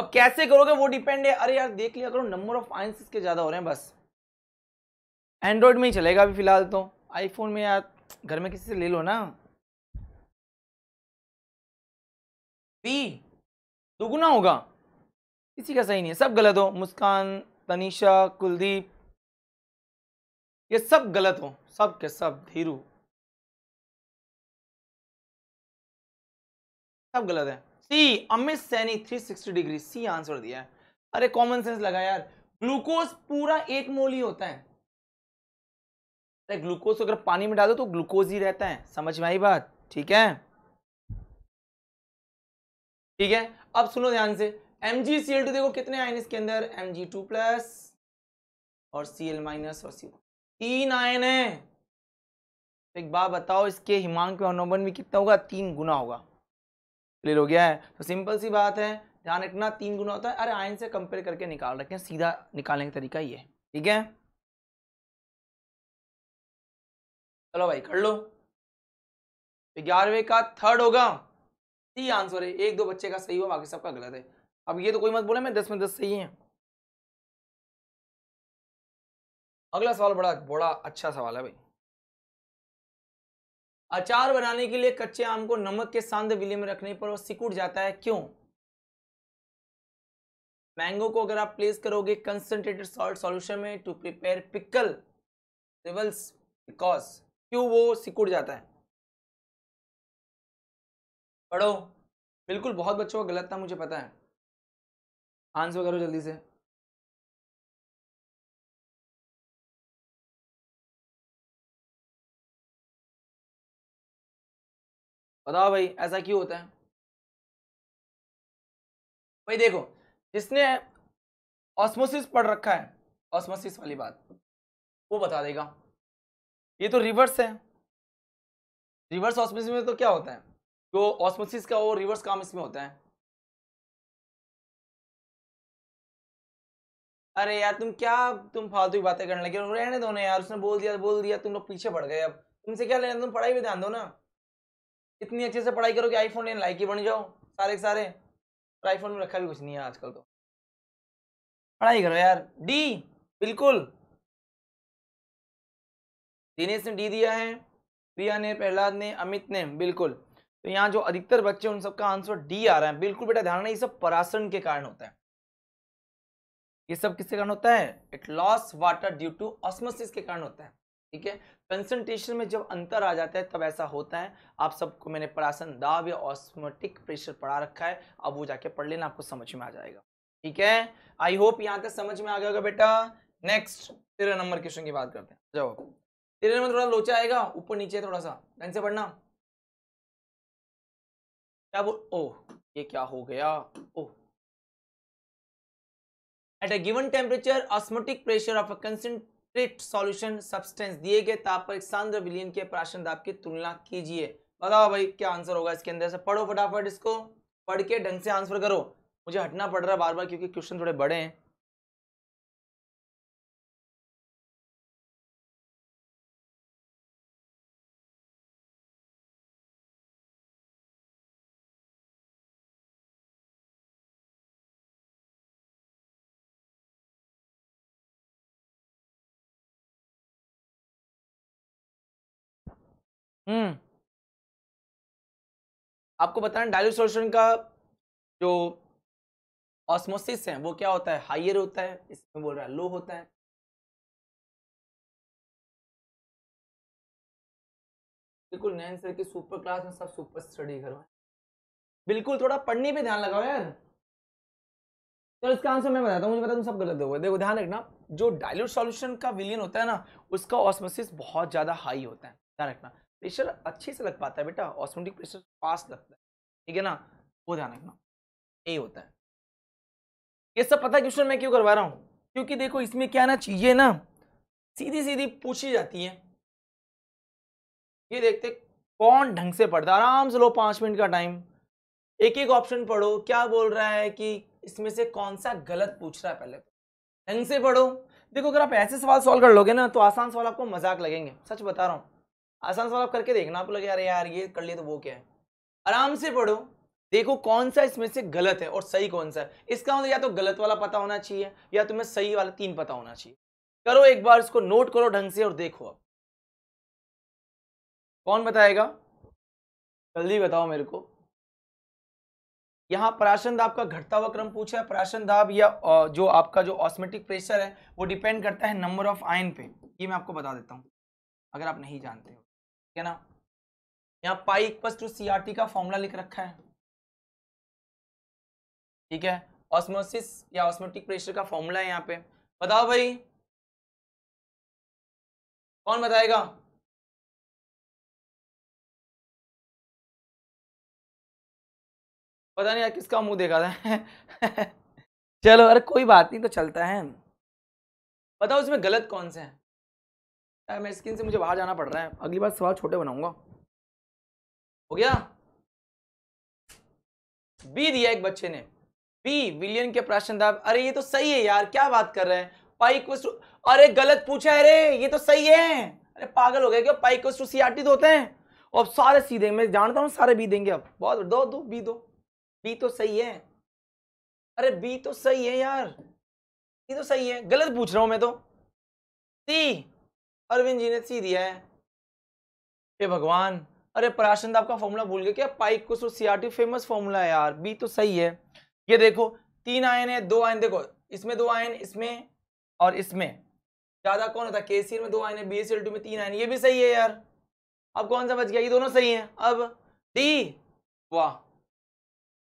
S1: अब कैसे करोगे वो डिपेंड है अरे यार देख लिया करो नंबर ऑफ आंसर्स के ज़्यादा हो रहे हैं बस एंड्रॉयड में ही चलेगा अभी फ़िलहाल तो आईफोन में यार घर में किसी से ले लो ना
S2: बी दुगुना होगा किसी का सही नहीं है सब गलत हो मुस्कान तनिषा कुलदीप
S1: ये सब गलत हो सब के सब धीरू सब गलत है C Amit Saini 360 degree C answer दिया है अरे कॉमन सेंस लगा यार ग्लूकोज पूरा एक मोल ही होता है अरे ग्लूकोज अगर पानी में डालो तो ग्लूकोज ही रहता है समझ में आई बात ठीक है ठीक है अब सुनो ध्यान से M G C L two देखो कितने आयन इसके अंदर एम जी टू प्लस और सी एल माइनस और सी तीन आयन है तो एक बात बताओ इसके हिमांक अनुबंध भी कितना होगा तीन गुना होगा क्लियर हो गया है तो सिंपल सी बात है ध्यान रखना तीन गुना होता है अरे आयन से कंपेयर करके निकाल रखे सीधा निकालने का तरीका ये ठीक है
S2: चलो भाई कर लो ग्यारहवें
S1: का थर्ड होगा सी आंसर है एक दो बच्चे का सही हुआ बाकी सबका गलत है अब ये तो कोई मत
S2: बोले मैं दस में दस सही है अगला सवाल बड़ा बड़ा अच्छा सवाल है भाई अचार बनाने के लिए कच्चे
S1: आम को नमक के सांद विले में रखने पर वह सिकुड़ जाता है क्यों मैंगो को अगर आप प्लेस करोगे कंसनट्रेटेड सॉल्ट सॉल्यूशन में टू प्रिपेयर पिकल
S2: रिवल्स बिकॉज क्यों वो सिकुड़ जाता है पढ़ो बिल्कुल बहुत बच्चों का गलत था मुझे पता है आंसर करो जल्दी से बताओ भाई ऐसा क्यों होता है भाई देखो
S1: जिसने ऑस्मोसिस पढ़ रखा है ऑस्मोसिस वाली बात वो
S2: बता देगा ये तो रिवर्स है रिवर्स ऑस्मोसिस में तो क्या होता है जो ऑस्मोसिस का वो रिवर्स काम इसमें होता है अरे यार तुम क्या तुम फालतू की बातें करने लगे रहने दो
S1: ना यार उसने बोल दिया बोल दिया तुम लोग पीछे पड़ गए अब तुमसे क्या लेना तुम पढ़ाई भी ध्यान दो ना इतनी अच्छे से पढ़ाई करो कि आईफोन लेने लायक ही बन जाओ सारे सारे आईफोन में रखा भी कुछ नहीं है आजकल तो पढ़ाई करो यार डी बिल्कुल दिनेश ने डी दिया है प्रिया ने प्रहलाद ने अमित ने बिल्कुल तो यहाँ जो अधिकतर बच्चे उन सबका आंसर डी आ रहा है बिल्कुल बेटा ध्यान रखना ये सब परासरण के कारण होता है ये सब किसके कारण होता है it loss water due to osmosis के कारण होता है ठीक है कंसनट्रेशन में जब अंतर आ जाता है तब ऐसा होता है आप सबको मैंने परासन दाब या ऑस्मोटिक प्रेशर पढ़ा रखा है अब वो जाके पढ़ लेना आपको समझ में आ जाएगा ठीक है आई होप यहाँ तक समझ में आ गया होगा बेटा नेक्स्ट तेरह नंबर क्वेश्चन की बात करते हैं जवाब तेरह नंबर थोड़ा लोचा आएगा ऊपर नीचे थोड़ा सा ढंग से पढ़ना क्या बोल ओह ये क्या हो गया oh at a given temperature osmotic pressure of a concentrate solution substance दिए गए ताप पर एक सांद्र विलियन के प्राशन दाब की तुलना कीजिए बताओ भाई क्या आंसर होगा इसके अंदर से पढ़ो फटाफट इसको पढ़ के ढंग से आंसर करो मुझे हटना पड़ रहा है बार
S2: बार क्योंकि क्वेश्चन थोड़े बड़े हैं हम्म आपको बताना डायल्यूट सोल्यूशन का जो ऑस्मोसिस है वो क्या होता है हाइयर होता है इसमें बोल रहा है लो होता है बिल्कुल नैन सर की सुपर क्लास में सब सुपर स्टडी करवाए बिल्कुल थोड़ा पढ़ने पे ध्यान लगाओ यार
S1: चलो तो इसका आंसर मैं बताता हूँ मुझे पता तुम सब गलत हो देखो ध्यान रखना जो डाइल्यूट सॉल्यूशन का विलियन होता है ना उसका ऑस्मोसिस बहुत ज़्यादा हाई होता है ध्यान रखना प्रेशर अच्छे से लग पाता है बेटा ऑस्मोटिक प्रेशर फास्ट लगता है ठीक है ना वो ध्यान रखना यही होता है ये सब पता क्वेश्चन मैं क्यों करवा रहा हूँ क्योंकि देखो इसमें क्या ना चीजें ना सीधी सीधी पूछी जाती है ये देखते कौन ढंग से पढ़ता आराम से लो पाँच मिनट का टाइम एक एक ऑप्शन पढ़ो क्या बोल रहा है कि इसमें से कौन सा गलत पूछ रहा है पहले तो। ढंग से पढ़ो देखो अगर आप ऐसे सवाल सॉल्व कर लोगे ना तो आसान सवाल आपको मजाक लगेंगे सच बता रहा हूँ आसान सवाल आप करके देखना आप लगे यार यार ये कर लिए तो वो क्या है आराम से पढ़ो देखो कौन सा इसमें से गलत है और सही कौन सा है इसका मतलब या तो गलत वाला पता होना चाहिए या तुम्हें सही वाला तीन पता होना चाहिए करो एक बार इसको नोट करो ढंग
S2: से और देखो अब कौन बताएगा जल्दी बताओ मेरे को यहाँ पराशन दाब का घटता हुआ क्रम पूछा है पराशन
S1: दाब या जो आपका जो ऑस्मेटिक प्रेशर है वो डिपेंड करता है नंबर ऑफ आयन पे ये मैं आपको बता देता हूँ अगर आप नहीं जानते हो है ना यहाँ पाई इक्वल टू सीआरटी का फॉर्मूला लिख रखा है ठीक है ऑस्मोसिस
S2: या ऑस्मोटिक प्रेशर का फॉर्मूला है यहाँ पे बताओ भाई कौन बताएगा पता नहीं यार किसका मुंह देखा था
S1: चलो अरे कोई बात नहीं तो चलता है बताओ इसमें गलत कौन से हैं टाइम है से मुझे बाहर जाना पड़ रहा है अगली बार सवाल छोटे बनाऊंगा हो गया बी दिया एक बच्चे ने बी विलियन के प्रश्न दाब अरे ये तो सही है यार क्या बात कर रहे हैं पाई क्वेस्ट अरे गलत पूछा है अरे ये तो सही है अरे पागल हो गया क्यों पाई क्वेस्ट सीआरटी तो होते हैं अब सारे सी देंगे मैं जानता हूँ सारे बी देंगे अब बहुत दो दो बी दो बी तो सही है अरे बी तो सही है यार ये तो सही है गलत पूछ रहा हूँ मैं तो सी अरविंद जी ने सी दिया है हे भगवान अरे पराशन आपका फॉर्मूला भूल गया क्या पाइक को सो सीआरटी फेमस फॉर्मूला है यार बी तो सही है ये देखो तीन आयन है दो आयन देखो इसमें दो आयन इसमें और इसमें ज्यादा कौन होता है केसीएल में दो आयन है बी में तीन आयन ये भी सही है यार अब कौन सा बच गया ये दोनों सही है अब डी वाह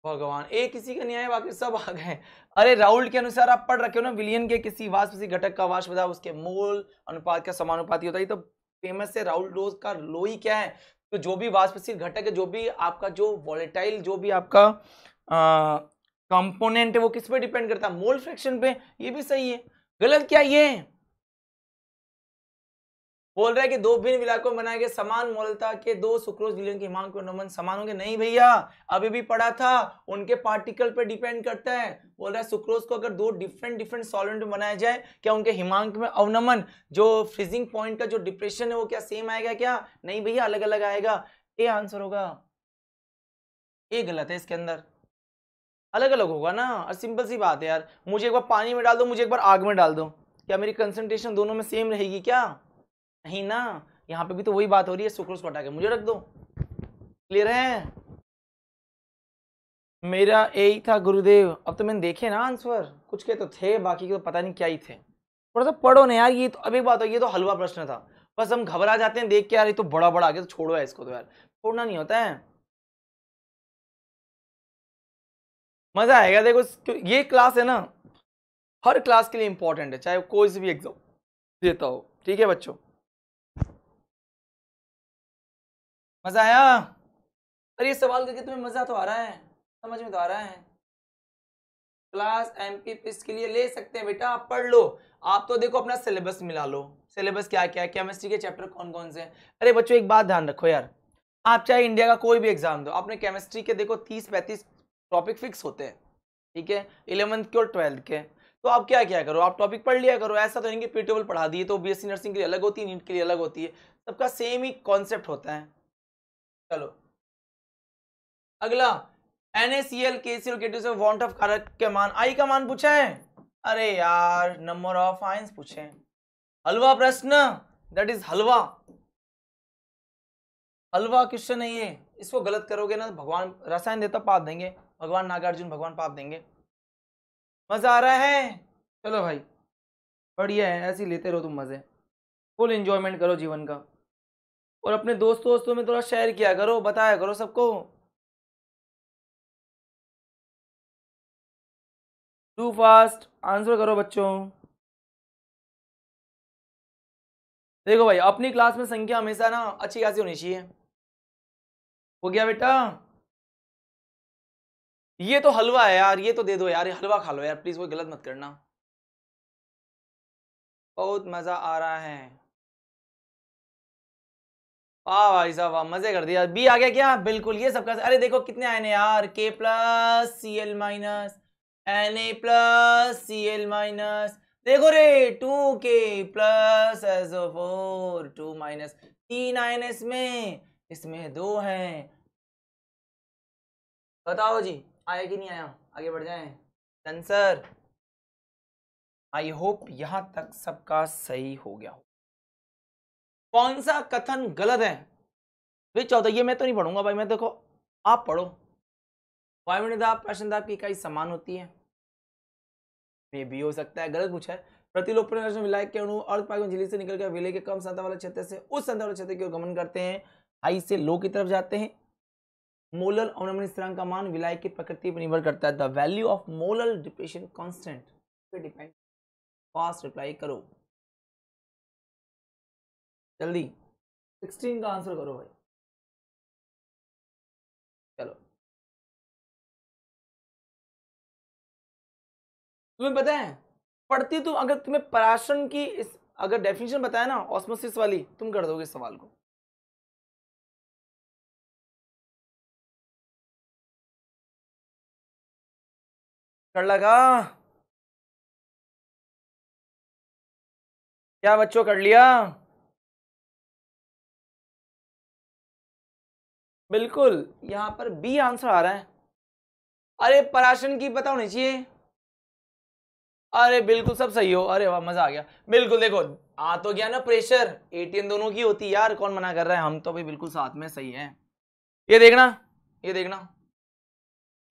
S1: भगवान ए किसी का न्याय बाकी सब आ गए अरे राहुल के अनुसार आप पढ़ रखे हो ना विलियन के किसी वाष्प किसी घटक का वाष्प बताओ उसके मोल अनुपात का समानुपाती होता है तो फेमस है राहुल डोज का लोई क्या है तो जो भी वाष्पशील घटक है जो भी आपका जो वॉलेटाइल जो भी आपका कंपोनेंट है वो किस पे डिपेंड करता है मोल फ्रैक्शन पे ये भी सही है गलत क्या ये है बोल रहे हैं कि दो भिन्न विलायकों में बनाए गए समान मोलता के दो सुक्रोज विलयन के हिमांक नमन समान होंगे नहीं भैया अभी भी पढ़ा था उनके पार्टिकल पर डिपेंड करता है बोल रहा है सुक्रोज को अगर दो डिफरेंट डिफरेंट सॉल्वेंट में बनाया जाए क्या उनके हिमांक में अवनमन जो फ्रीजिंग पॉइंट का जो डिप्रेशन है वो क्या सेम आएगा क्या नहीं भैया अलग अलग आएगा ए आंसर होगा ए गलत है इसके अंदर अलग अलग होगा ना और सिंपल सी बात है यार मुझे एक बार पानी में डाल दो मुझे एक बार आग में डाल दो क्या मेरी कंसंट्रेशन दोनों में सेम रहेगी क्या नहीं ना यहाँ पे भी तो वही बात हो रही है सुक्रोज को हटा के मुझे रख दो क्लियर है मेरा ही था गुरुदेव अब तो मैंने देखे ना आंसर कुछ के तो थे बाकी के तो पता नहीं क्या ही थे थोड़ा सा पढ़ो ना यार ये तो अभी बात हो ये तो हलवा प्रश्न था बस हम घबरा जाते हैं देख के यार ये तो बड़ा बड़ा आ गया तो छोड़ो है इसको तो यार छोड़ना नहीं होता है मजा आएगा देखो ये क्लास है ना हर क्लास के लिए इंपॉर्टेंट है चाहे कोई से भी एग्जाम देता हो ठीक है बच्चों
S2: मज़ा आया पर ये सवाल करके तुम्हें मज़ा तो आ रहा है समझ में तो आ रहा है क्लास
S1: एम पी के लिए ले सकते हैं बेटा आप पढ़ लो आप तो देखो अपना सिलेबस मिला लो सिलेबस क्या क्या है केमिस्ट्री के चैप्टर कौन कौन से हैं अरे बच्चों एक बात ध्यान रखो यार आप चाहे इंडिया का कोई भी एग्जाम दो आपने केमिस्ट्री के देखो तीस पैंतीस टॉपिक फिक्स होते हैं ठीक है इलेवंथ के और ट्वेल्थ के तो आप क्या क्या करो आप टॉपिक पढ़ लिया करो ऐसा तो नहीं कि पीटेबल पढ़ा दिए तो सी नर्सिंग के लिए अलग होती है नीट के लिए अलग होती है सबका सेम ही कॉन्सेप्ट होता है चलो अगला NaCl KCl के टू से वांट ऑफ कारक के मान आई का मान पूछा है अरे यार नंबर ऑफ आइंस पूछे हलवा प्रश्न that is halwa halwa question है ये इसको गलत करोगे ना तो भगवान रसायन देता पाप देंगे भगवान नागार्जुन भगवान पाप देंगे मजा आ रहा है चलो भाई बढ़िया है ऐसे लेते रहो तुम मजे फुल
S2: एंजॉयमेंट करो जीवन का और अपने दोस्त दोस्तों में थोड़ा शेयर किया करो बताया करो सबको टू फास्ट आंसर करो बच्चों
S1: देखो भाई अपनी क्लास में संख्या हमेशा ना अच्छी खासी होनी चाहिए हो गया बेटा ये तो हलवा है यार ये तो दे दो यार ये हलवा खा लो यार प्लीज वो गलत मत करना बहुत मजा आ रहा है वाह भाई साहब वाह मजे कर दिया बी आ गया क्या बिल्कुल ये सबका अरे देखो कितने आए ने यार K plus C L minus N A plus C L minus देखो रे two K plus S O four two minus तीन आए ने इसमें इसमें दो हैं
S2: बताओ जी आया कि नहीं आया आगे बढ़ जाए
S1: आंसर आई होप यहाँ तक सबका सही हो गया हो कौन सा कथन गलत है वे चौथा ये मैं तो नहीं पढ़ूंगा भाई मैं देखो आप पढ़ो प्रश्न प्रश्नदाब की इकाई समान होती है मे भी हो सकता है गलत पूछा है प्रतिलोपन विलायक के अणु अर्ध पागन झिली से निकलकर विलय के कम संता वाले क्षेत्र से उस संता वाले क्षेत्र की ओर गमन करते हैं हाई से लो की तरफ जाते हैं मोलल अवनमन स्थिरांक का मान विलायक की प्रकृति पर निर्भर करता है the value of molal depression
S2: constant पे डिपेंड फास्ट रिप्लाई करो जल्दी सिक्सटीन का आंसर करो भाई चलो तुम्हें पता है पढ़ती तुम तो अगर तुम्हें पराशन की इस अगर डेफिनेशन बताया ना ऑस्मोसिस वाली तुम कर दोगे इस सवाल को कर लगा क्या बच्चों कर लिया बिल्कुल यहाँ पर बी आंसर आ रहा है अरे पराशन की पता होनी चाहिए
S1: अरे बिल्कुल सब सही हो अरे वाह मजा आ गया बिल्कुल देखो आ तो गया ना प्रेशर एटीएम दोनों की होती यार कौन मना कर रहा है हम तो भाई बिल्कुल साथ में सही है ये देखना ये देखना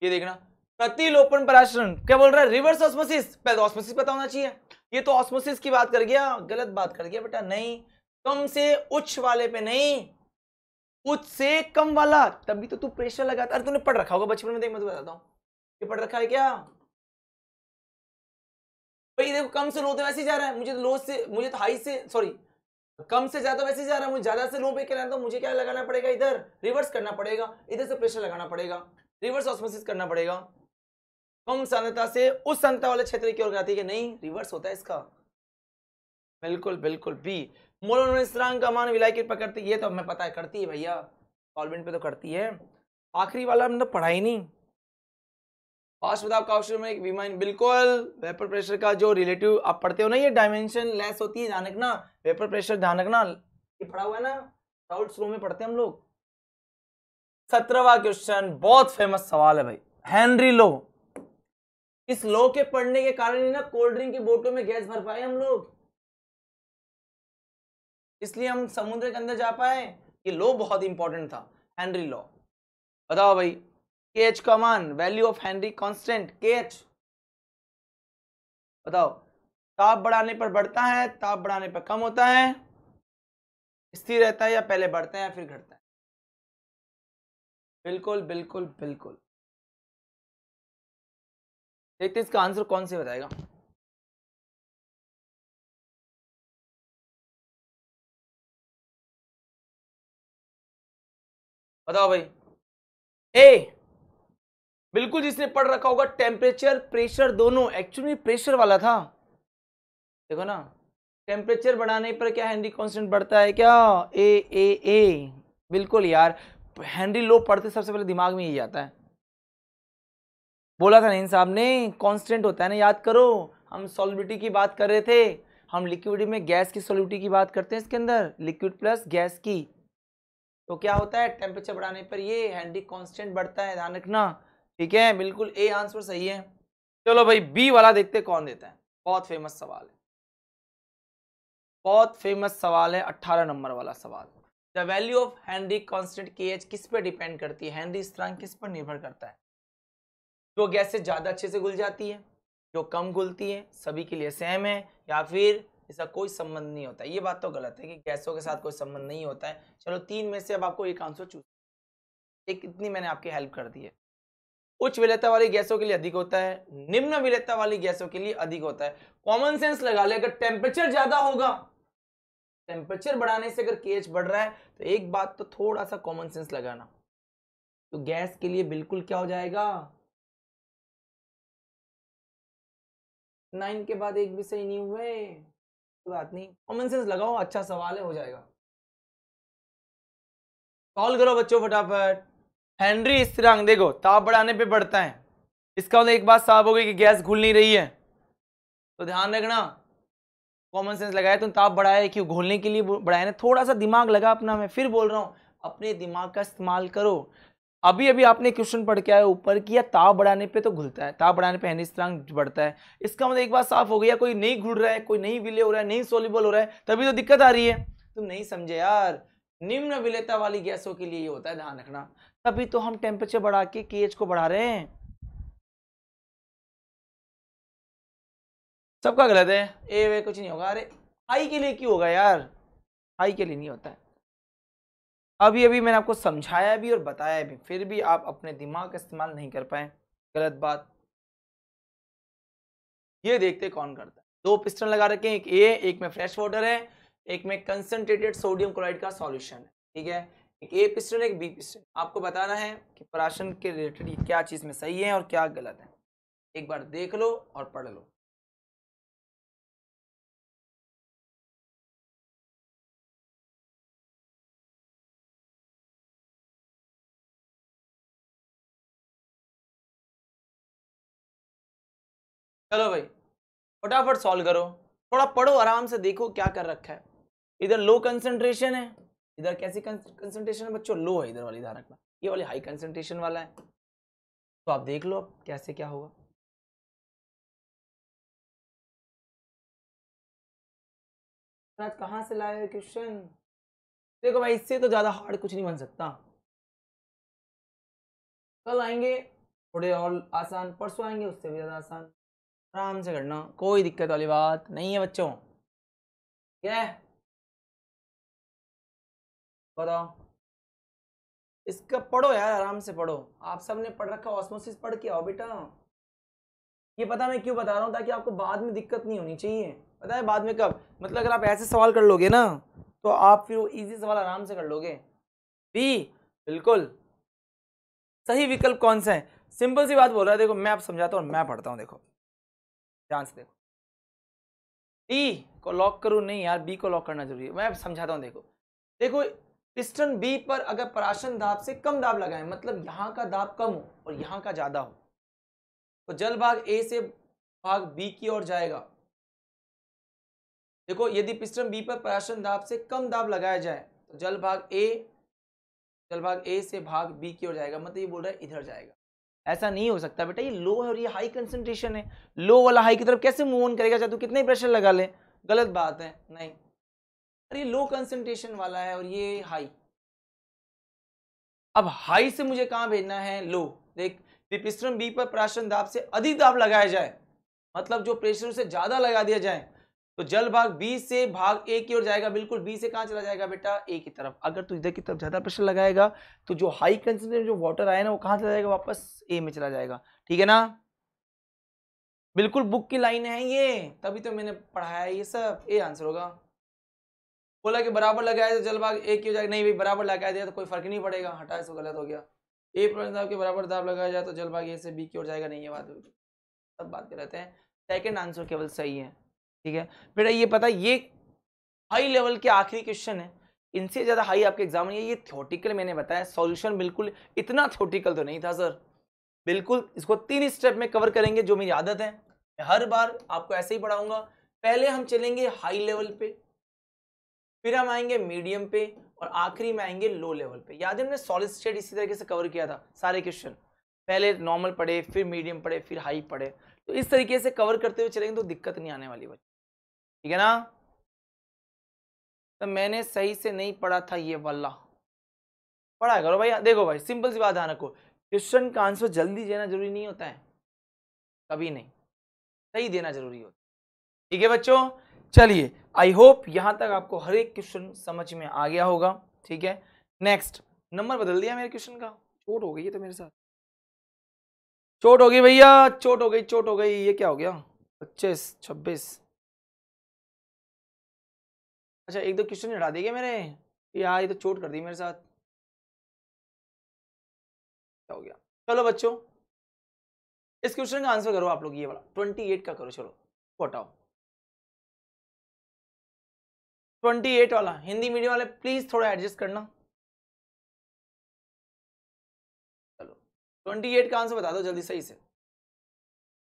S1: ये देखना प्रतिलोपन पराशरण क्या बोल रहा है रिवर्स ऑस्मोसिस पहले ऑस्मोसिस तो पता होना चाहिए ये तो ऑस्मोसिस की बात कर गया गलत बात कर गया बेटा नहीं कम से उच्च वाले पे नहीं उससे कम वाला तभी तो तू प्रेशर लगाता अरे तूने पढ़ रखा होगा बचपन में देख मैं तो बताता हूँ ये पढ़ रखा है क्या भाई देखो कम से लो तो वैसे ही जा रहा है मुझे तो लो से मुझे तो हाई से सॉरी कम से ज्यादा वैसे ही जा रहा है मुझे ज्यादा से लो पे क्या तो मुझे क्या लगाना पड़ेगा इधर रिवर्स करना पड़ेगा इधर से प्रेशर लगाना पड़ेगा रिवर्स ऑस्मोसिस करना पड़ेगा कम सांद्रता से उस सांद्रता वाले क्षेत्र की ओर जाती है नहीं रिवर्स होता है इसका बिल्कुल बिल्कुल बी मोल स्थिरांक का मान विलायकित पर करती ये तो हमें पता है करती है भैया सॉल्वेंट पे तो करती है आखिरी वाला हमने तो पढ़ा ही नहीं पास्ट बताओ काउशन में एक विमान बिल्कुल वेपर प्रेशर का जो रिलेटिव आप पढ़ते हो ना ये डायमेंशन लेस होती है ध्यान रखना वेपर प्रेशर ध्यान रखना ये पढ़ा हुआ है ना साउथ स्लो में पढ़ते हैं हम लोग सत्रहवा क्वेश्चन बहुत फेमस सवाल है भाई हेनरी लो इस लो के पढ़ने के कारण ही ना कोल्ड ड्रिंक की बोतलों में गैस भर पाए हम लोग इसलिए हम समुद्र के अंदर जा पाए ये लॉ बहुत इंपॉर्टेंट था हेनरी लॉ बताओ भाई के एच का मान value of Henry constant K H बताओ ताप बढ़ाने पर बढ़ता है ताप बढ़ाने पर कम होता है
S2: स्थिर रहता है या पहले बढ़ता है या फिर घटता है बिल्कुल बिल्कुल बिल्कुल देखते इसका आंसर कौन से बताएगा बताओ भाई ए बिल्कुल जिसने पढ़ रखा होगा टेम्परेचर प्रेशर दोनों
S1: एक्चुअली प्रेशर वाला था देखो ना टेम्परेचर बढ़ाने पर क्या हेनरी कॉन्स्टेंट बढ़ता है क्या ए ए ए बिल्कुल यार हेनरी लो पढ़ते सबसे पहले दिमाग में ही जाता है बोला था नहीं साहब ने कांस्टेंट होता है ना याद करो हम सॉलिबिटी की बात कर रहे थे हम लिक्विड में गैस की सॉलिबिटी की बात करते हैं इसके अंदर लिक्विड प्लस गैस की तो क्या होता है टेम्परेचर बढ़ाने पर ये हैंडी कांस्टेंट बढ़ता है ध्यान रखना ठीक है बिल्कुल ए आंसर सही है चलो भाई बी वाला देखते कौन देता है बहुत फेमस सवाल है बहुत फेमस सवाल है अट्ठारह नंबर वाला सवाल the value of Henry constant K H किस पर डिपेंड करती है हैंडी स्थिरांक किस पर निर्भर करता है जो गैसे ज़्यादा अच्छे से घुल जाती है जो कम घुलती है सभी के लिए सेम है या फिर इसका कोई संबंध नहीं होता ये बात तो गलत है कि गैसों के साथ कोई संबंध नहीं होता है चलो तीन में से अब आपको एक आंसर चूज एक इतनी मैंने आपकी हेल्प कर दी है उच्च विलेता वाली गैसों के लिए अधिक होता है निम्न विलेता वाली गैसों के लिए अधिक होता है कॉमन सेंस लगा ले अगर टेम्परेचर ज्यादा होगा टेम्परेचर बढ़ाने से अगर केएच बढ़ रहा है तो एक बात तो थोड़ा सा कॉमन सेंस लगाना तो गैस के लिए बिल्कुल क्या हो जाएगा नाइन के बाद एक भी सही नहीं हुए कोई बात नहीं कॉमन सेंस लगाओ अच्छा सवाल है हो जाएगा कॉल करो बच्चों फटाफट हेनरी स्थिरांक देखो ताप बढ़ाने पे बढ़ता है इसका मतलब एक बात साफ हो गई कि गैस घुल नहीं रही है तो ध्यान रखना कॉमन सेंस लगाए तो ताप बढ़ाया क्यों घोलने के लिए बढ़ाया ना थोड़ा सा दिमाग लगा अपना मैं फिर बोल रहा हूँ अपने दिमाग का इस्तेमाल करो अभी अभी आपने क्वेश्चन पढ़ के आया ऊपर कि यह ताप बढ़ाने पे तो घुलता है ताप बढ़ाने पे हैनी स्त्रांग बढ़ता है इसका मतलब एक बात साफ हो गया कोई नहीं घुल रहा है कोई नहीं विले हो रहा है नहीं सोलिबल हो रहा है तभी तो दिक्कत आ रही है तुम नहीं समझे यार निम्न विलेता वाली गैसों के लिए ये होता है ध्यान रखना तभी तो हम टेम्परेचर बढ़ा के के को बढ़ा रहे हैं सबका गलत है ए वे कुछ नहीं होगा अरे हाई के लिए क्यों होगा यार हाई के लिए नहीं होता है अभी अभी मैंने आपको समझाया भी और बताया भी फिर भी आप अपने दिमाग का इस्तेमाल नहीं कर पाए गलत बात ये देखते कौन करता है दो पिस्टन लगा रखे हैं एक ए एक में फ्रेश वाटर है एक में कंसनट्रेटेड सोडियम क्लोराइड का सॉल्यूशन है ठीक है एक ए पिस्टन एक बी पिस्टन आपको बताना है
S2: कि पराशन के रिलेटेड क्या चीज़ में सही है और क्या गलत है एक बार देख लो और पढ़ लो चलो भाई फटाफट सॉल्व करो थोड़ा पढ़ो आराम से देखो क्या कर रखा है इधर
S1: लो कंसेंट्रेशन है इधर कैसी कंसेंट्रेशन है बच्चों लो है इधर वाली धारक में ये वाली हाई कंसेंट्रेशन
S2: वाला है तो आप देख लो अब कैसे क्या होगा कहां कहाँ से लाए क्वेश्चन देखो भाई इससे तो ज़्यादा हार्ड कुछ नहीं बन सकता
S1: कल आएंगे थोड़े और आसान परसों आएंगे उससे भी ज़्यादा आसान आराम
S2: से करना कोई दिक्कत वाली बात नहीं है बच्चों क्या है बताओ इसका पढ़ो यार आराम
S1: से पढ़ो आप सब ने पढ़ रखा ऑस्मोसिस पढ़ के आओ बेटा ये पता मैं क्यों बता रहा हूँ ताकि आपको बाद में दिक्कत नहीं होनी चाहिए पता है बाद में कब मतलब अगर आप ऐसे सवाल कर लोगे ना तो आप फिर वो ईजी सवाल आराम से कर लोगे बी बिल्कुल सही विकल्प कौन सा है सिंपल सी बात बोल रहा है देखो मैं आप समझाता हूँ मैं पढ़ता हूँ देखो ध्यान से देखो डी को लॉक करूँ नहीं यार बी को लॉक करना जरूरी है मैं समझाता हूँ देखो देखो पिस्टन बी पर अगर पराशन दाब से कम दाब लगाएं मतलब यहाँ का दाब कम हो और यहाँ का ज़्यादा हो तो जल भाग ए से भाग बी की ओर जाएगा देखो यदि पिस्टन बी पर पराशन दाब से कम दाब लगाया जाए तो जल भाग ए जल भाग ए से भाग बी की ओर जाएगा मतलब ये बोल रहा है इधर जाएगा ऐसा नहीं हो सकता बेटा ये लो है और ये हाई कंसेंट्रेशन है लो वाला हाई की तरफ कैसे मूव ऑन करेगा चाहे तू कितने प्रेशर लगा ले गलत बात है नहीं अरे लो कंसेंट्रेशन वाला है और ये हाई अब हाई से मुझे कहां भेजना है लो देख बी पर प्राशन दाब से अधिक दाब लगाया जाए मतलब जो प्रेशर उसे ज़्यादा लगा दिया जाए तो जल भाग बी से भाग ए की ओर जाएगा बिल्कुल बी से कहाँ चला जाएगा बेटा ए की तरफ अगर तू इधर की तरफ ज़्यादा प्रेशर लगाएगा तो जो हाई कंसेंट्रेशन जो वाटर आया ना वो कहाँ चला जाएगा वापस ए में चला जाएगा ठीक है ना बिल्कुल बुक की लाइन है ये तभी तो मैंने पढ़ाया ये सब ए आंसर होगा बोला कि बराबर लगाया तो जल भाग ए की ओर जाएगा नहीं भाई बराबर लगाया दिया तो कोई फर्क नहीं पड़ेगा हटाए तो गलत हो गया ए प्लस दाब के बराबर दाब लगाया जाए तो जल भाग ए से बी की ओर जाएगा नहीं ये बात सब बात कर रहते हैं सेकेंड आंसर केवल सही है ठीक है बेटा ये पता ये हाई लेवल के आखिरी क्वेश्चन है इनसे ज़्यादा हाई आपके एग्जाम नहीं है ये थ्योटिकल मैंने बताया सॉल्यूशन बिल्कुल इतना थ्योटिकल तो नहीं था सर बिल्कुल इसको तीन स्टेप में कवर करेंगे जो मेरी आदत है मैं हर बार आपको ऐसे ही पढ़ाऊंगा पहले हम चलेंगे हाई लेवल पे फिर हम आएंगे मीडियम पे और आखिरी में आएंगे लो लेवल पे याद है हमने सॉलिड स्टेट इसी तरीके से कवर किया था सारे क्वेश्चन पहले नॉर्मल पढ़े फिर मीडियम पढ़े फिर हाई पढ़े तो इस तरीके से कवर करते हुए चलेंगे तो दिक्कत नहीं आने वाली बच्चे ठीक है ना तो मैंने सही से नहीं पढ़ा था ये वाला पढ़ा करो भाई देखो भाई सिंपल सी बात ध्यान रखो क्वेश्चन का आंसर जल्दी देना जरूरी नहीं होता है कभी नहीं सही देना जरूरी होता है ठीक है बच्चों चलिए आई होप यहां तक आपको हर एक क्वेश्चन समझ में आ गया होगा ठीक है नेक्स्ट नंबर बदल दिया मेरे क्वेश्चन का चोट हो गई है तो
S2: मेरे साथ चोट हो गई भैया चोट हो गई चोट हो गई ये क्या हो गया पच्चीस छब्बीस अच्छा एक दो क्वेश्चन हटा दिए मेरे यार ये तो चोट कर दी मेरे साथ क्या
S1: हो गया चलो बच्चों इस क्वेश्चन का आंसर करो आप लोग ये वाला ट्वेंटी एट का करो
S2: चलो हटाओ ट्वेंटी एट वाला हिंदी मीडियम वाले प्लीज थोड़ा एडजस्ट करना
S1: चलो ट्वेंटी एट का आंसर बता दो जल्दी सही से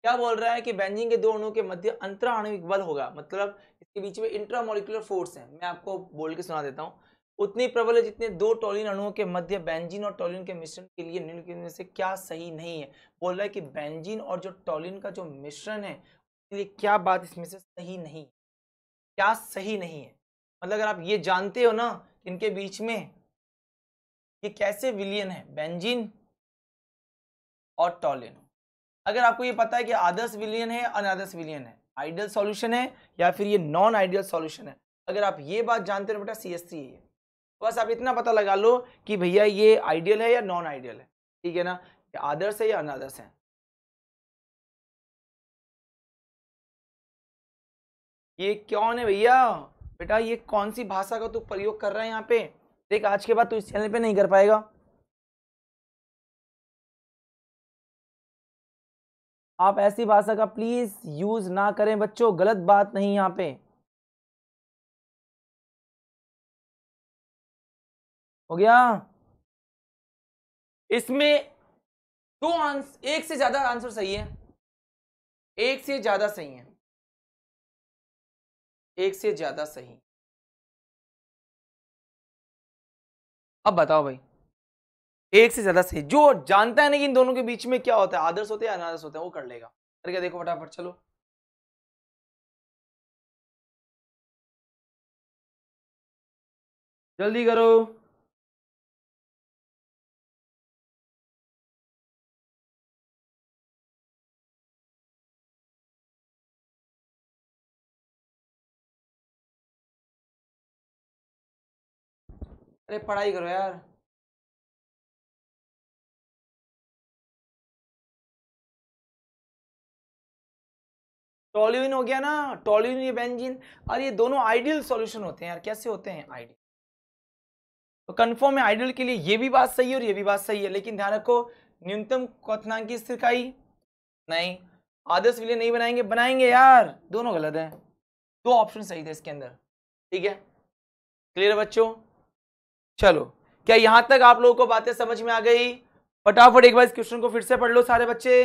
S1: क्या बोल रहा है कि बेंजीन के दो अणु के मध्य अंतरा आणविक बल होगा मतलब इसके बीच में इंट्रामोलिकुलर फोर्स है मैं आपको बोल के सुना देता हूँ उतनी प्रबल है जितने दो टोलिन अणुओं के मध्य बेंजीन और टोलिन के मिश्रण के लिए निम्नलिखित में से क्या सही नहीं है बोल रहा है कि बेंजीन और जो टोलिन का जो मिश्रण है उसके लिए क्या बात इसमें से सही नहीं है क्या सही नहीं है मतलब अगर आप ये जानते हो ना इनके बीच में ये कैसे विलियन है बेंजिन और टोलिन अगर आपको ये पता है कि आदर्श विलियन है अनादर्श विलियन है आइडियल सॉल्यूशन है या फिर ये नॉन आइडियल सॉल्यूशन है अगर आप ये बात जानते हो बेटा सी एस सी है बस आप इतना पता लगा लो कि भैया ये आइडियल है या नॉन आइडियल है
S2: ठीक है ना आदर्श है या अनादर्श है ये कौन है भैया बेटा ये कौन सी भाषा का
S1: तू प्रयोग कर रहा है यहाँ पे देख आज के बाद तू इस चैनल पे नहीं कर पाएगा
S2: आप ऐसी भाषा का प्लीज़ यूज़ ना करें बच्चों गलत बात नहीं यहां पे हो गया इसमें दो आंसर एक से ज़्यादा आंसर सही है एक से ज़्यादा सही है एक से ज़्यादा सही अब बताओ भाई एक से ज्यादा सही जो जानता है ना कि इन दोनों के बीच में क्या होता है आदर्श होते हैं अनादर्श होते हैं वो कर लेगा करके देखो फटाफट चलो जल्दी करो अरे पढ़ाई करो यार टॉल्यून हो गया ना टॉल्यून ये बेंजीन और ये दोनों आइडियल सॉल्यूशन होते हैं यार कैसे होते हैं
S1: आइडियल तो कन्फर्म है आइडियल के लिए ये भी बात सही है और ये भी बात सही है लेकिन ध्यान रखो न्यूनतम क्वनांक की स्थिर इकाई नहीं आदर्श विलय नहीं बनाएंगे बनाएंगे यार दोनों गलत है दो ऑप्शन सही थे इसके अंदर ठीक है क्लियर बच्चों चलो क्या यहां तक आप लोगों को बातें समझ में आ गई
S2: फटाफट एक बार इस क्वेश्चन को फिर से पढ़ लो सारे बच्चे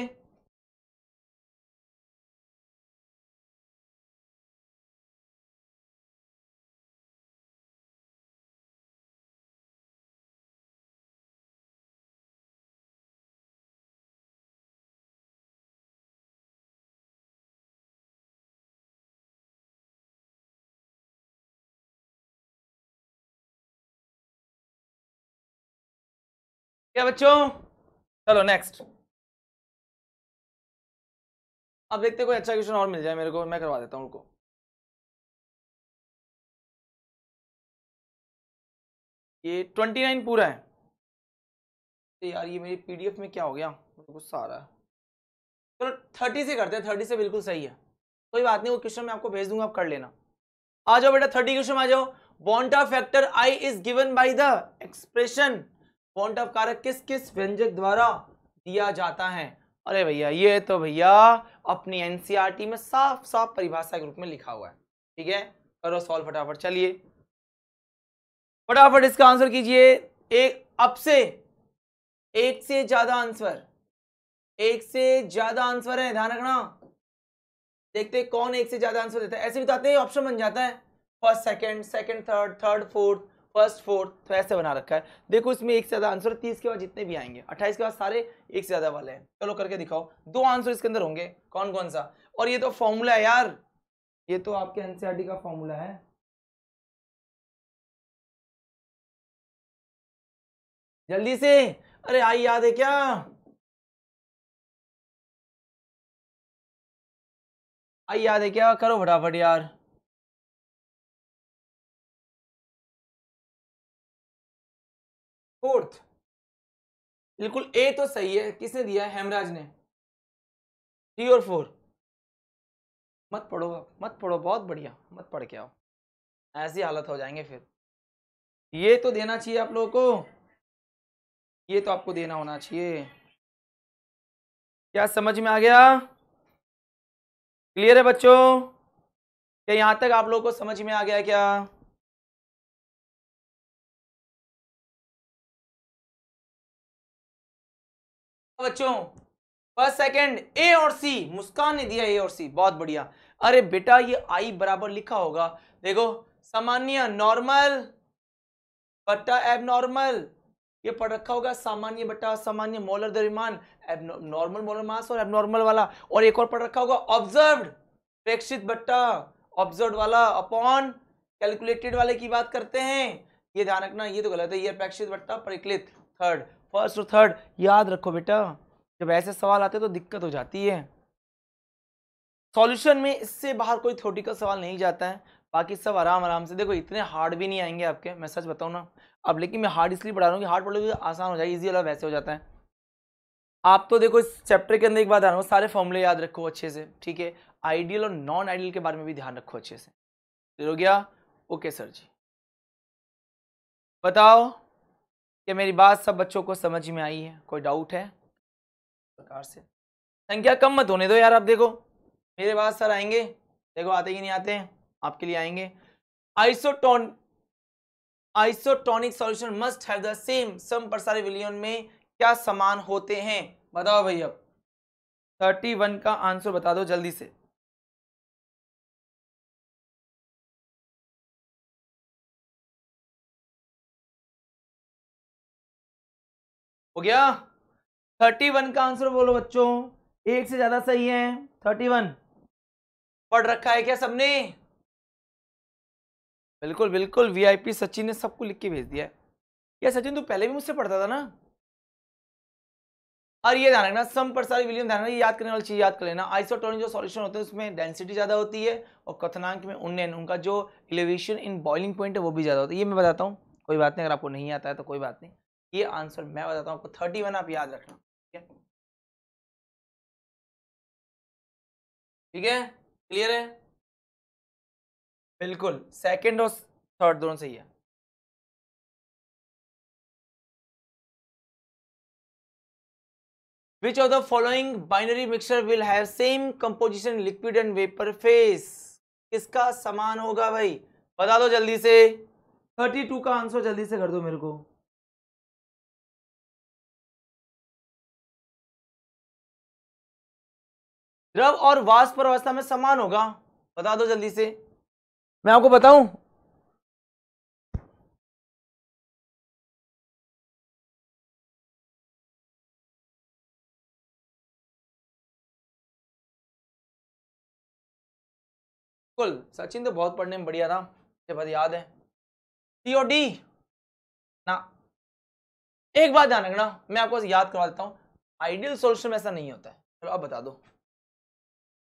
S2: क्या बच्चों चलो नेक्स्ट अब देखते कोई अच्छा क्वेश्चन और मिल जाए मेरे को मैं करवा देता हूं उनको ये ट्वेंटी नाइन पूरा है तो यार ये मेरी
S1: पीडीएफ में क्या हो गया मेरे को सारा है चलो थर्टी से करते हैं थर्टी से बिल्कुल सही है कोई बात नहीं वो क्वेश्चन मैं आपको भेज दूंगा आप कर लेना आ जाओ बेटा थर्टी क्वेश्चन आ जाओ van't factor i is given by the expression van't Hoff कारक किस किस व्यंजक द्वारा दिया जाता है अरे भैया ये तो भैया अपनी एनसीईआरटी e में साफ साफ परिभाषा के रूप में लिखा हुआ है ठीक है करो सॉल्व फटाफट चलिए फटाफट इसका आंसर कीजिए एक अब से एक से ज्यादा आंसर एक से ज्यादा आंसर है ध्यान रखना देखते कौन एक से ज्यादा आंसर देता है ऐसे भी बताते तो हैं ऑप्शन बन जाता है first second second third third fourth first fourth तो ऐसे बना रखा है देखो इसमें एक से ज़्यादा आंसर तीस के बाद जितने भी आएंगे अट्ठाईस के बाद सारे एक से ज़्यादा वाले हैं चलो करके दिखाओ दो आंसर इसके अंदर होंगे कौन कौन सा और ये तो
S2: फॉर्मूला है यार ये तो आपके एनसीआरटी का फॉर्मूला है जल्दी से अरे आई याद है क्या आई याद है क्या करो फटाफट यार फोर्थ बिल्कुल ए तो सही है किसने दिया है हेमराज ने थ्री और फोर
S1: मत पढ़ो मत पढ़ो बहुत बढ़िया मत पढ़ के आओ ऐसी हालत हो जाएंगे फिर
S2: ये तो देना चाहिए आप लोगों को ये तो आपको देना होना चाहिए क्या समझ में आ गया क्लियर है बच्चों क्या यहाँ तक आप लोगों को समझ में आ गया क्या बच्चों फर्स्ट सेकंड ए और सी मुस्कान ने दिया ए और सी बहुत
S1: बढ़िया अरे बेटा ये आई बराबर लिखा होगा देखो सामान्य नॉर्मल बट्टा एबनॉर्मल ये पढ़ रखा होगा सामान्य बट्टा सामान्य मोलर दरिमान नॉर्मल मोलर मास और एबनॉर्मल वाला और एक और पढ़ रखा होगा ऑब्जर्व प्रेक्षित बट्टा ऑब्जर्व वाला अपॉन कैलकुलेटेड वाले की बात करते हैं ये ध्यान रखना ये तो गलत है ये अपेक्षित बट्टा परिकलित थर्ड फर्स्ट और थर्ड याद रखो बेटा जब ऐसे सवाल आते हैं तो दिक्कत हो जाती है सॉल्यूशन में इससे बाहर कोई थोटिकल सवाल नहीं जाता है बाकी सब आराम आराम से देखो इतने हार्ड भी नहीं आएंगे आपके मैं सच बताऊँ ना अब लेकिन मैं हार्ड इसलिए पढ़ा रहा हूँ कि हार्ड पढ़ोगे तो आसान हो जाए ईजी वाला वैसे हो जाता है आप तो देखो इस चैप्टर के अंदर एक बात आ रहा हूँ सारे फॉर्मूले याद रखो अच्छे से ठीक है आइडियल और नॉन आइडियल के बारे में भी ध्यान रखो अच्छे से हो गया ओके सर जी बताओ क्या मेरी बात सब बच्चों को समझ में आई है कोई डाउट है प्रकार से संख्या कम मत होने दो यार आप देखो मेरे पास सर आएंगे देखो आते ही नहीं आते हैं आपके लिए आएंगे isotone isotonic solution must have the same सम पर सारे विलियन में क्या समान
S2: होते हैं बताओ भाई अब थर्टी वन का आंसर बता दो जल्दी से गया थर्टी वन का आंसर बोलो बच्चों एक से ज्यादा सही है थर्टी वन
S1: पढ़ रखा है क्या सबने बिल्कुल बिल्कुल वीआईपी सचिन ने सबको लिख के भेज दिया है या सचिन तू पहले भी मुझसे पढ़ता था ना और ये ध्यान रखना सम परसारी विलियम ध्यान रखना याद करने वाली चीज याद कर लेना आइसोटोनिक जो सॉल्यूशन होते हैं उसमें डेंसिटी ज़्यादा होती है और कथनांक में उन्नयन उनका जो एलिवेशन इन बॉइलिंग पॉइंट है वो भी ज़्यादा होता है ये मैं बताता हूँ कोई बात नहीं अगर आपको नहीं आता है तो कोई बात नहीं
S2: ये आंसर मैं
S1: बताता हूँ आपको थर्टी वन आप याद रखना
S2: ठीक है ठीक है क्लियर है बिल्कुल सेकंड और थर्ड दोनों सही है which of the following binary mixture will have same composition liquid and
S1: vapour phase किसका समान होगा भाई बता दो जल्दी से थर्टी
S2: टू का आंसर जल्दी से कर दो मेरे को द्रव और वाष्प अवस्था में समान होगा बता दो जल्दी से मैं आपको बताऊं बिल्कुल सचिन तो बहुत पढ़ने में बढ़िया था मुझे बात याद है
S1: सी और डी ना एक बात ध्यान रखना मैं आपको याद करवा देता हूँ
S2: आइडियल सोल्यूशन में ऐसा नहीं होता है चलो अब बता दो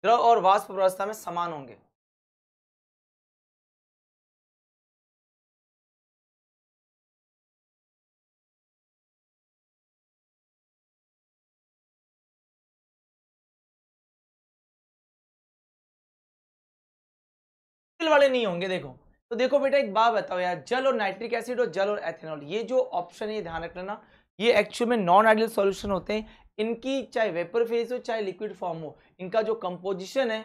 S2: द्रव और वाष्प व्यवस्था में समान होंगे वाले नहीं होंगे देखो तो देखो बेटा एक बात बताओ यार जल और
S1: नाइट्रिक एसिड और जल और एथेनॉल ये जो ऑप्शन है ध्यान रख लेना ये एक्चुअल में नॉन आइडियल सॉल्यूशन होते हैं इनकी चाहे वेपर फेज हो चाहे लिक्विड फॉर्म हो इनका जो कंपोजिशन है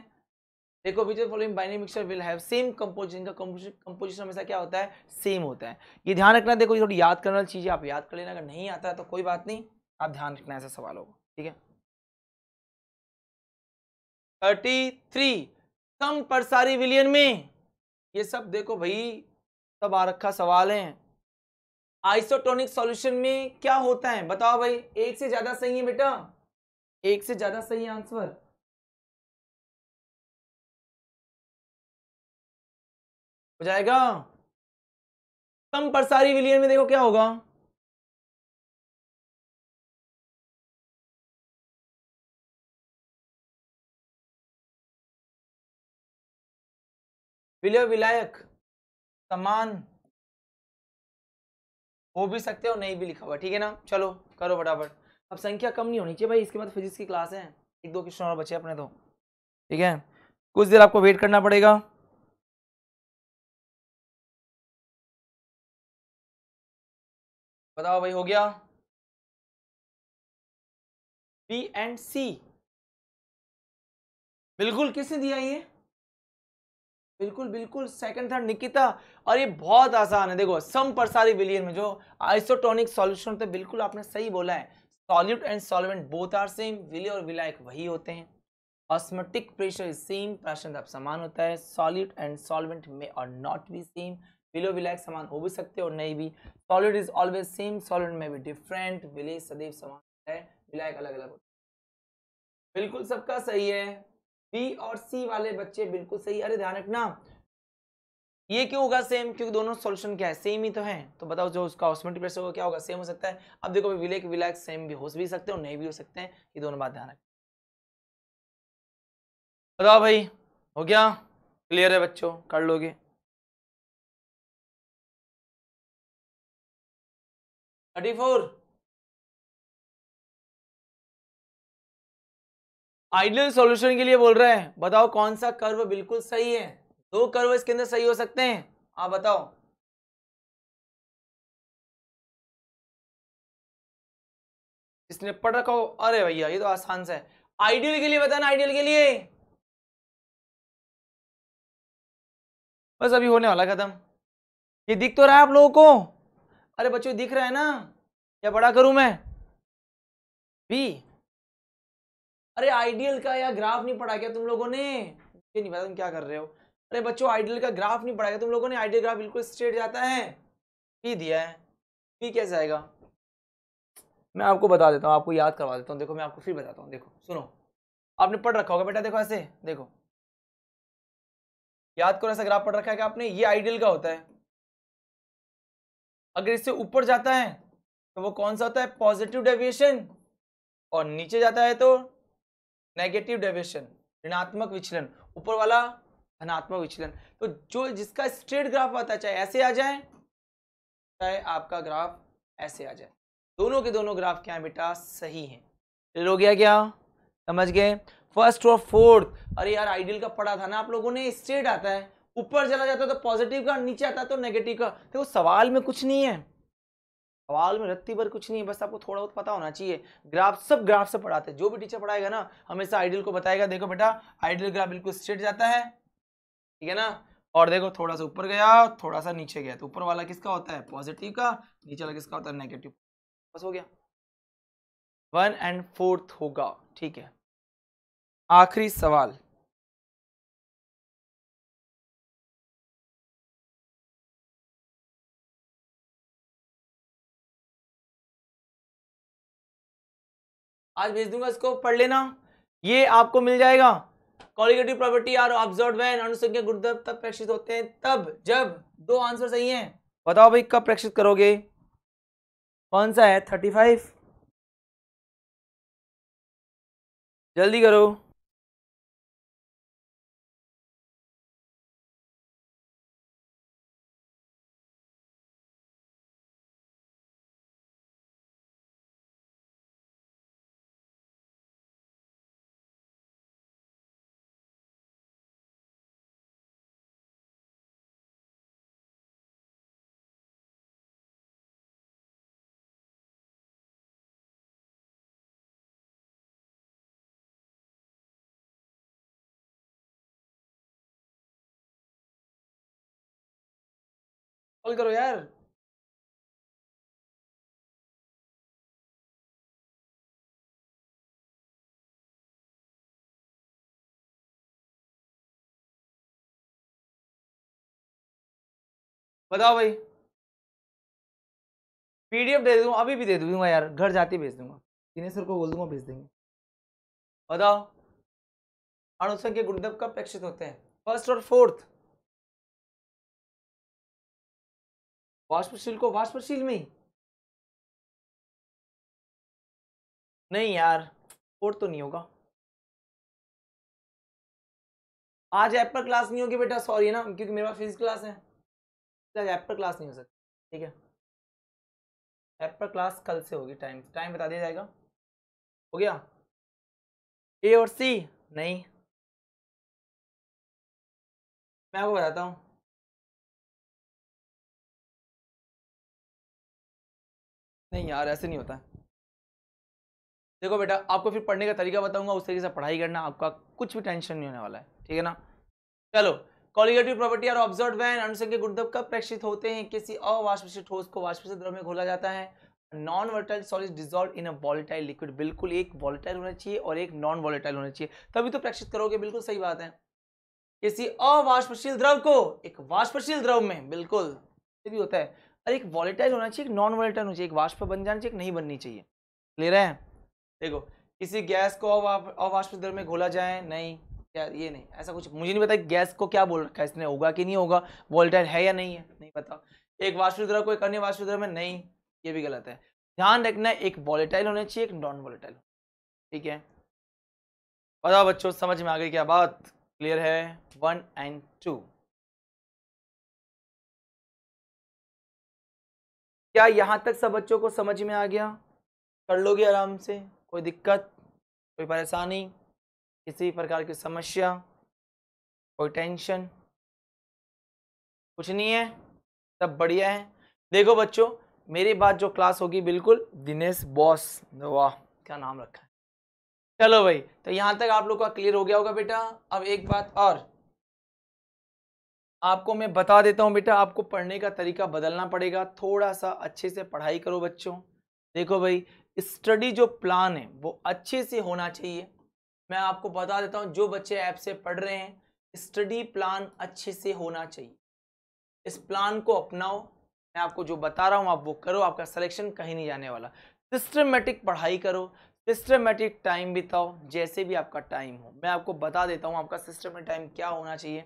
S1: देखो which following binary mixture will have same composition का कंपोजिशन हमेशा क्या होता है सेम होता है ये ध्यान रखना देखो ये थोड़ी याद करने वाली चीज़ें आप याद कर लेना अगर नहीं आता है तो कोई बात नहीं आप ध्यान रखना ऐसे सवालों को ठीक है थर्टी थ्री कम परसारी विलियन में ये सब देखो भाई सब आ रखा सवाल है आइसोटोनिक सॉल्यूशन में क्या होता है बताओ भाई एक से ज्यादा
S2: सही है बेटा एक से ज्यादा सही आंसर हो जाएगा कम परसारी विलियन में देखो क्या होगा विलय विलायक समान हो भी सकते हो नहीं भी लिखा हुआ ठीक है ना चलो करो फटाफट अब संख्या
S1: कम नहीं होनी चाहिए भाई इसके बाद फिजिक्स की क्लास है एक दो क्वेश्चन और बचे अपने तो ठीक है कुछ
S2: देर आपको वेट करना पड़ेगा बताओ भाई हो गया बी एंड सी बिल्कुल किसने दिया ये
S1: बिल्कुल बिल्कुल सेकंड थर्ड निकिता और ये बहुत आसान है देखो सम परसारी विलियन में जो आइसोटोनिक सॉल्यूशन तो बिल्कुल आपने सही बोला है solute and solvent both are same विले और विलायक वही होते हैं ऑस्मेटिक प्रेशर इज सेम प्राशन दाब समान होता है सॉल्यूट एंड सॉल्वेंट में और नॉट बी सेम विलो विलायक समान हो भी सकते और नहीं भी solid is always same solid में भी डिफरेंट विले सदैव समान होता है विलायक अलग अलग होता है बिल्कुल सबका सही है बी और सी वाले बच्चे बिल्कुल सही अरे ध्यान रखना ये क्यों होगा सेम क्योंकि दोनों सॉल्यूशन क्या है सेम ही तो है तो बताओ जो उसका ऑस्मेटिक प्रेशर होगा क्या होगा सेम हो सकता है अब देखो विलेक विलाक सेम भी हो भी सकते हैं और
S2: नहीं भी हो सकते हैं ये दोनों बात ध्यान रखें बताओ भाई हो गया क्लियर है बच्चों कर लोगे थर्टी फोर आइडियल सॉल्यूशन के लिए बोल रहे हैं बताओ कौन सा कर्व बिल्कुल सही है दो कर्व इसके अंदर सही हो सकते हैं आप बताओ इसने पढ़ रखा हो अरे भैया ये तो आसान से है आइडियल के लिए बताना आइडियल के लिए बस अभी होने वाला खत्म ये दिख तो रहा है आप लोगों को अरे बच्चों दिख रहा है ना क्या बड़ा करूं मैं
S1: बी अरे आइडियल का या ग्राफ नहीं पढ़ा क्या तुम लोगों ने नहीं पता तुम क्या कर रहे हो अरे बच्चों आइडियल का ग्राफ नहीं पढ़ा क्या तुम लोगों ने आइडियल ग्राफ बिल्कुल स्ट्रेट जाता है पी दिया है पी कैसे आएगा मैं आपको बता देता हूँ आपको याद करवा देता हूँ देखो मैं आपको फिर बताता हूँ देखो सुनो आपने पढ़ रखा होगा बेटा देखो ऐसे देखो याद करो ऐसा ग्राफ पढ़ रखा है कि आपने ये आइडियल का होता है अगर इससे ऊपर जाता है तो वो कौन सा होता है पॉजिटिव डेविएशन और नीचे जाता है तो नेगेटिव डेविएशन ऋणात्मक विचलन ऊपर वाला धनात्मक विचलन तो जो जिसका स्ट्रेट ग्राफ आता है चाहे ऐसे आ जाए चाहे आपका ग्राफ ऐसे आ जाए दोनों के दोनों ग्राफ क्या है बेटा सही है फिर हो गया क्या समझ गए फर्स्ट और फोर्थ अरे यार आइडियल का पढ़ा था ना आप लोगों ने स्ट्रेट आता है ऊपर चला जाता है तो पॉजिटिव का नीचे आता है तो नेगेटिव का देखो सवाल में कुछ नहीं है सवाल में रत्ती भर कुछ नहीं है बस आपको थोड़ा बहुत पता होना चाहिए ग्राफ सब ग्राफ से पढ़ाते हैं जो भी टीचर पढ़ाएगा ना हमेशा आइडियल को बताएगा देखो बेटा आइडियल ग्राफ बिल्कुल स्ट्रेट जाता है ठीक है ना और देखो थोड़ा सा ऊपर गया थोड़ा सा नीचे गया तो ऊपर वाला किसका होता है पॉजिटिव का नीचे वाला किसका होता है नेगेटिव बस हो गया वन
S2: एंड फोर्थ होगा ठीक है आखिरी सवाल आज भेज दूंगा इसको पढ़ लेना ये आपको मिल जाएगा colligative property are
S1: observe when अनुसंख्या गुरुदत्त तब प्रेक्षित होते हैं तब जब दो आंसर सही हैं बताओ भाई
S2: कब प्रेक्षित करोगे कौन सा है थर्टी फाइव जल्दी करो कॉल करो यार बताओ भाई पीडीएफ दे दूंगा अभी भी दे दूंगा यार घर जाते भेज दूंगा दिनेश सर को बोल दूंगा भेज देंगे बताओ अनुसंख्य गुणदप कब प्रेक्षित होते हैं फर्स्ट और फोर्थ वाष्पशील को वाष्पशील में नहीं यार और तो नहीं होगा
S1: आज ऐप पर क्लास नहीं होगी बेटा सॉरी ना क्योंकि मेरे पास फिजिक्स क्लास है आज ऐप पर क्लास नहीं हो सकती
S2: ठीक है ऐप पर क्लास कल से होगी टाइम टाइम बता दिया जाएगा हो गया ए और सी नहीं मैं आपको बताता हूँ नहीं यार ऐसे नहीं होता
S1: देखो बेटा आपको फिर पढ़ने का तरीका बताऊंगा उस तरीके से पढ़ाई करना आपका कुछ भी टेंशन नहीं होने वाला है ठीक है ना चलो colligative property are observe and अनुसंग गुणधव कब प्रेक्षित होते हैं किसी अवाष्पित ठोस को वाष्पित द्रव में घोला जाता है non volatile solid dissolve in a volatile liquid बिल्कुल एक वॉलेटाइल होना चाहिए और एक नॉन वॉलेटाइल होना चाहिए तभी तो प्रेक्षित करोगे बिल्कुल सही बात है किसी अवाष्पशील द्रव को एक वाष्पशील द्रव में बिल्कुल भी होता है और एक वॉलेटाइल होना चाहिए एक नॉन वॉलेटाइल होना चाहिए एक वाष्प बन जाना चाहिए एक नहीं बननी चाहिए ले रहे हैं देखो किसी गैस को अवाष्प दर में घोला जाए नहीं क्या ये नहीं ऐसा कुछ मुझे नहीं पता गैस को क्या बोल रखा है इसने होगा कि नहीं होगा वॉलेटाइल है या नहीं है नहीं पता एक वाष्प द्रव को एक अन्य वाष्प द्रव में नहीं ये भी गलत है ध्यान रखना एक वॉलेटाइल होना चाहिए एक नॉन वॉलेटाइल
S2: ठीक है बताओ बच्चों समझ में आ गई क्या बात क्लियर है वन एंड टू
S1: क्या यहाँ तक सब बच्चों को समझ में आ गया कर लोगे आराम से कोई दिक्कत कोई परेशानी किसी प्रकार की समस्या कोई टेंशन कुछ नहीं है सब बढ़िया है देखो बच्चों मेरी बात जो क्लास होगी बिल्कुल दिनेश बॉस वाह क्या नाम रखा है चलो भाई तो यहाँ तक आप लोग का क्लियर हो गया होगा बेटा अब एक बात और आपको मैं बता देता हूँ बेटा आपको पढ़ने का तरीका बदलना पड़ेगा थोड़ा सा अच्छे से पढ़ाई करो बच्चों देखो भाई स्टडी जो प्लान है वो अच्छे से होना चाहिए मैं आपको बता देता हूँ जो बच्चे ऐप से पढ़ रहे हैं स्टडी प्लान अच्छे से होना चाहिए इस प्लान को अपनाओ मैं आपको जो बता रहा हूँ आप वो करो आपका सिलेक्शन कहीं नहीं जाने वाला सिस्टमेटिक पढ़ाई करो सिस्टमेटिक टाइम बिताओ जैसे भी आपका टाइम हो मैं आपको बता देता हूँ आपका सिस्टमेटिक टाइम क्या होना चाहिए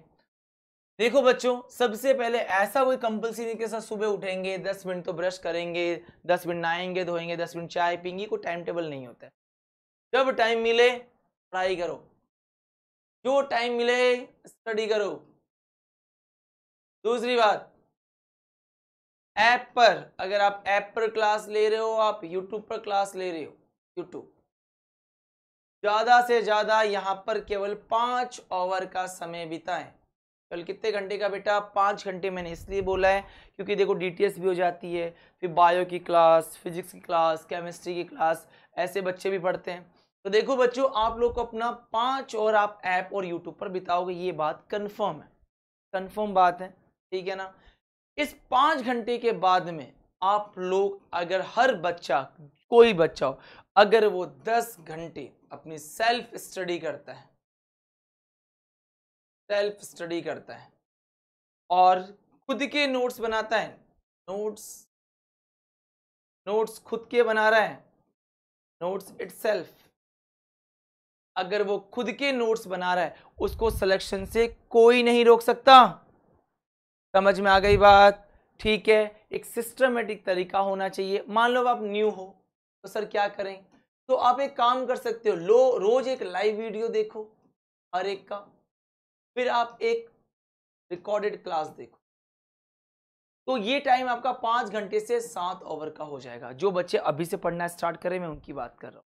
S1: देखो बच्चों सबसे पहले ऐसा कोई कंपल्सरी नहीं के साथ सुबह उठेंगे दस मिनट तो ब्रश करेंगे दस मिनट नहाएंगे धोएंगे दस मिनट चाय पीएंगे कोई टाइम टेबल नहीं होता है
S2: जब टाइम मिले पढ़ाई करो जो टाइम मिले स्टडी करो दूसरी बात
S1: ऐप पर अगर आप ऐप पर क्लास ले रहे हो आप यूट्यूब पर क्लास ले रहे हो यूट्यूब ज़्यादा से ज़्यादा यहां पर केवल पांच ओवर का समय बिताएं कल कितने घंटे का बेटा पाँच घंटे मैंने इसलिए बोला है क्योंकि देखो डीटीएस भी हो जाती है फिर बायो की क्लास फिजिक्स की क्लास केमिस्ट्री की क्लास ऐसे बच्चे भी पढ़ते हैं तो देखो बच्चों आप लोग को अपना पाँच और आप ऐप और यूट्यूब पर बिताओगे ये बात कन्फर्म है कन्फर्म बात है ठीक है ना इस पाँच घंटे के बाद में आप लोग अगर हर बच्चा कोई बच्चा हो अगर वो दस घंटे अपनी सेल्फ स्टडी करता है सेल्फ स्टडी करता है और खुद के नोट्स बनाता है नोट्स नोट्स खुद के बना रहा है नोट्स इटसेल्फ अगर वो खुद के नोट्स बना रहा है उसको सिलेक्शन से कोई नहीं रोक सकता समझ में आ गई बात ठीक है एक सिस्टमेटिक तरीका होना चाहिए मान लो आप न्यू हो तो सर क्या करें तो आप एक काम कर सकते हो लो रोज एक लाइव वीडियो देखो हर एक का फिर आप एक रिकॉर्डेड क्लास देखो तो ये टाइम आपका पांच घंटे से सात ओवर का हो जाएगा जो बच्चे अभी से पढ़ना स्टार्ट करें मैं उनकी बात कर रहा हूँ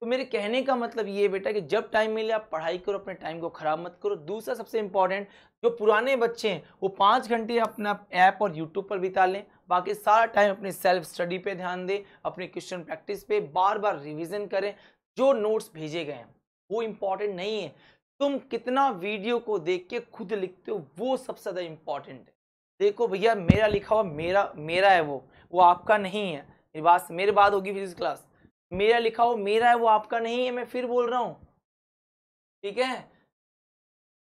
S1: तो मेरे कहने का मतलब ये बेटा कि जब टाइम मिले आप पढ़ाई करो अपने टाइम को ख़राब मत करो दूसरा सबसे इंपॉर्टेंट जो पुराने बच्चे हैं वो पांच घंटे अपना ऐप और यूट्यूब पर बिता लें बाकी सारा टाइम अपने सेल्फ स्टडी पे ध्यान दें अपने क्वेश्चन प्रैक्टिस पे बार बार रिविजन करें जो नोट्स भेजे गए हैं वो इंपॉर्टेंट नहीं है तुम कितना वीडियो को देख के खुद लिखते हो वो सबसे ज़्यादा इम्पॉर्टेंट है देखो भैया मेरा लिखा हुआ मेरा मेरा है वो वो आपका नहीं है मेरी बात मेरे बाद होगी फिजिक्स क्लास मेरा लिखा हुआ मेरा है वो आपका नहीं है मैं फिर बोल रहा हूँ ठीक है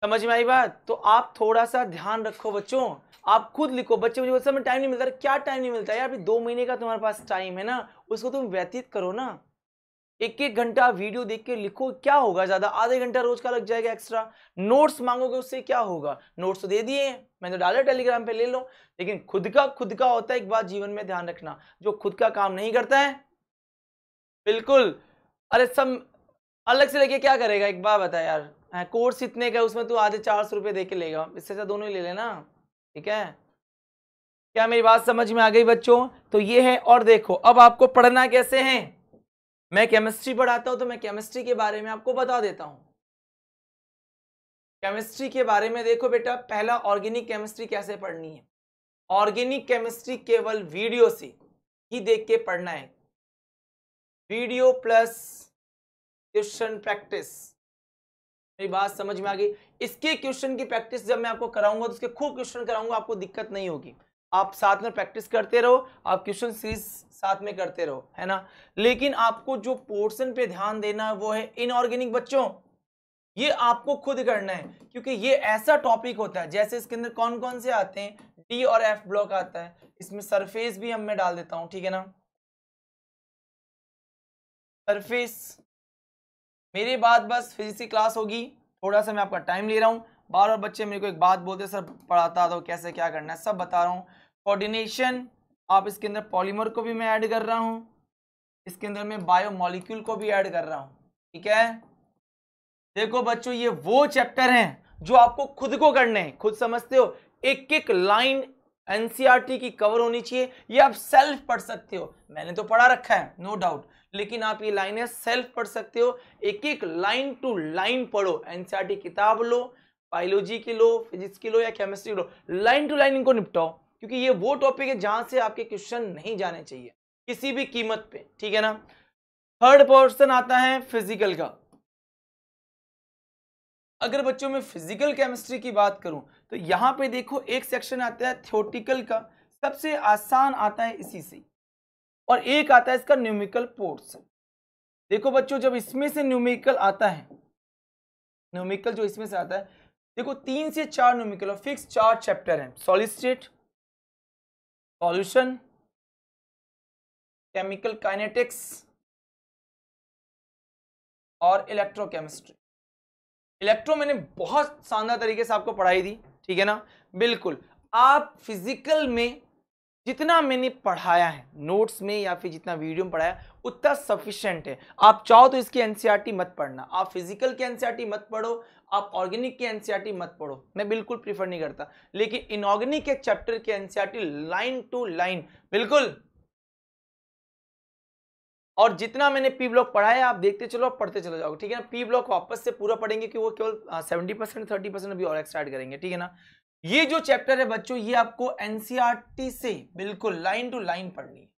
S1: समझ में आई बात तो आप थोड़ा सा ध्यान रखो बच्चों आप खुद लिखो बच्चे मुझे बोलते में टाइम नहीं मिलता क्या टाइम नहीं मिलता यार अभी दो महीने का तुम्हारे पास टाइम है ना उसको तुम व्यतीत करो ना एक एक घंटा वीडियो देख के लिखो क्या होगा ज़्यादा आधे घंटा रोज का लग जाएगा एक्स्ट्रा नोट्स मांगोगे उससे क्या होगा नोट्स तो दे दिए मैं तो डाला टेलीग्राम पे ले लो लेकिन खुद का खुद का होता है एक बात जीवन में ध्यान रखना जो खुद का काम नहीं करता है बिल्कुल अरे सब अलग से लेके क्या करेगा एक बार बता यार कोर्स इतने का उसमें तू आधे चार सौ रुपये दे के लेगा इससे अच्छा दोनों ही ले लेना ठीक है क्या मेरी बात समझ में आ गई बच्चों तो ये है और देखो अब आपको पढ़ना कैसे है मैं केमिस्ट्री पढ़ाता हूं तो मैं केमिस्ट्री के बारे में आपको बता देता हूं केमिस्ट्री के बारे में देखो बेटा पहला ऑर्गेनिक केमिस्ट्री कैसे पढ़नी है ऑर्गेनिक केमिस्ट्री केवल वीडियो से ही देख के पढ़ना है वीडियो प्लस क्वेश्चन प्रैक्टिस मेरी बात समझ में आ गई इसके क्वेश्चन की प्रैक्टिस जब मैं आपको कराऊंगा तो उसके खूब क्वेश्चन कराऊंगा आपको दिक्कत नहीं होगी आप साथ में प्रैक्टिस करते रहो आप क्वेश्चन सीरीज साथ में करते रहो है ना लेकिन आपको जो पोर्शन पे ध्यान देना है वो है इनऑर्गेनिक बच्चों ये आपको खुद करना है क्योंकि ये ऐसा टॉपिक होता है जैसे इसके अंदर कौन कौन से आते हैं डी और एफ ब्लॉक आता है इसमें सरफेस भी हम मैं डाल देता हूं ठीक है ना सरफेस मेरे बाद बस फिजिक्स की क्लास होगी थोड़ा सा मैं आपका टाइम ले रहा हूँ बार बार बच्चे मेरे को एक बात बोलते सर पढ़ाता तो कैसे क्या करना है सब बता रहा हूं कोऑर्डिनेशन आप इसके अंदर पॉलीमर को भी मैं ऐड कर रहा हूँ इसके अंदर मैं बायोमोलिक्यूल को भी ऐड कर रहा हूँ ठीक है देखो बच्चों ये वो चैप्टर हैं जो आपको खुद को करने हैं खुद समझते हो एक एक लाइन एनसीईआरटी की कवर होनी चाहिए ये आप सेल्फ पढ़ सकते हो मैंने तो पढ़ा रखा है नो no डाउट लेकिन आप ये लाइनें सेल्फ पढ़ सकते हो एक एक लाइन टू लाइन पढ़ो एनसीईआरटी e किताब लो बायोलॉजी की लो फिजिक्स की लो या केमिस्ट्री लो लाइन टू लाइन इनको निपटाओ क्योंकि ये वो टॉपिक है जहां से आपके क्वेश्चन नहीं जाने चाहिए किसी भी कीमत पे ठीक है ना थर्ड पोर्शन आता है फिजिकल का अगर बच्चों में फिजिकल केमिस्ट्री की बात करूं तो यहां पे देखो एक सेक्शन आता है थियोटिकल का सबसे आसान आता है इसी से और एक आता है इसका न्यूमिकल पोर्सन देखो बच्चों जब इसमें से न्यूमिकल आता है न्यूमिकल जो इसमें से आता है देखो तीन से चार न्यूमिकल और फिक्स चार चैप्टर हैं solid state pollution
S2: chemical kinetics और इलेक्ट्रोकेमिस्ट्री इलेक्ट्रो मैंने बहुत शानदार तरीके से आपको
S1: पढ़ाई दी ठीक है ना बिल्कुल आप फिजिकल में जितना मैंने पढ़ाया है नोट्स में या फिर जितना वीडियो में पढ़ाया उतना सफिशियंट है आप चाहो तो इसकी एनसीईआरटी e मत पढ़ना आप फिजिकल की एनसीईआरटी e मत पढ़ो आप ऑर्गेनिक के एनसीईआरटी मत पढ़ो मैं बिल्कुल प्रीफर नहीं करता लेकिन इनऑर्गेनिक के चैप्टर के एनसीईआरटी लाइन टू लाइन बिल्कुल और जितना मैंने पी ब्लॉक पढ़ा है आप देखते चलो आप पढ़ते चले जाओगे ठीक है ना पी ब्लॉक वापस से पूरा पढ़ेंगे कि वो केवल सेवेंटी परसेंट थर्टी परसेंट अभी और एक्सटार्ट करेंगे ठीक है ना ये जो चैप्टर है बच्चों ये आपको एनसीआरटी से बिल्कुल लाइन टू लाइन पढ़नी है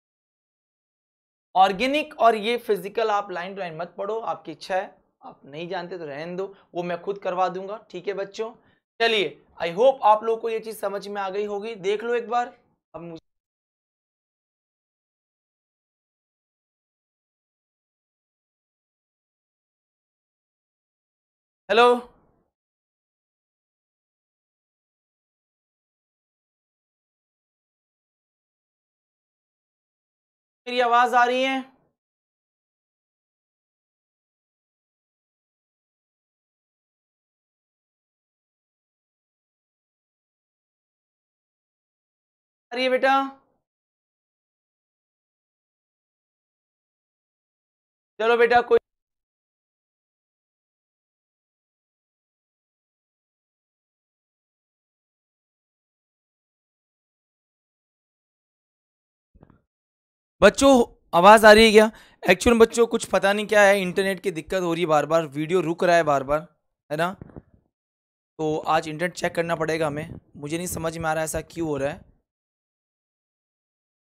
S1: ऑर्गेनिक और ये फिजिकल आप लाइन टू लाइन मत पढ़ो आपकी इच्छा है आप नहीं जानते तो रहने दो वो मैं खुद करवा दूंगा ठीक है बच्चों
S2: चलिए आई होप आप लोगों को ये चीज़ समझ में आ गई होगी देख लो एक बार अब मुझे हेलो मेरी आवाज आ रही है रही है बेटा चलो बेटा कोई बच्चों आवाज़ आ रही है क्या एक्चुअल बच्चों कुछ पता नहीं क्या है इंटरनेट
S1: की दिक्कत हो रही है बार बार वीडियो रुक रहा है बार बार है ना तो आज इंटरनेट चेक करना पड़ेगा हमें मुझे नहीं समझ में आ रहा है ऐसा क्यों हो रहा है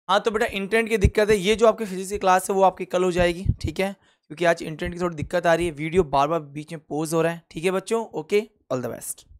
S1: हाँ तो बेटा इंटरनेट की दिक्कत है ये जो आपकी फिजिक्स की क्लास है वो आपकी कल हो जाएगी ठीक है क्योंकि आज इंटरनेट की
S2: थोड़ी दिक्कत आ रही है वीडियो बार बार बीच में पोज हो रहा है ठीक है बच्चों ओके ऑल द बेस्ट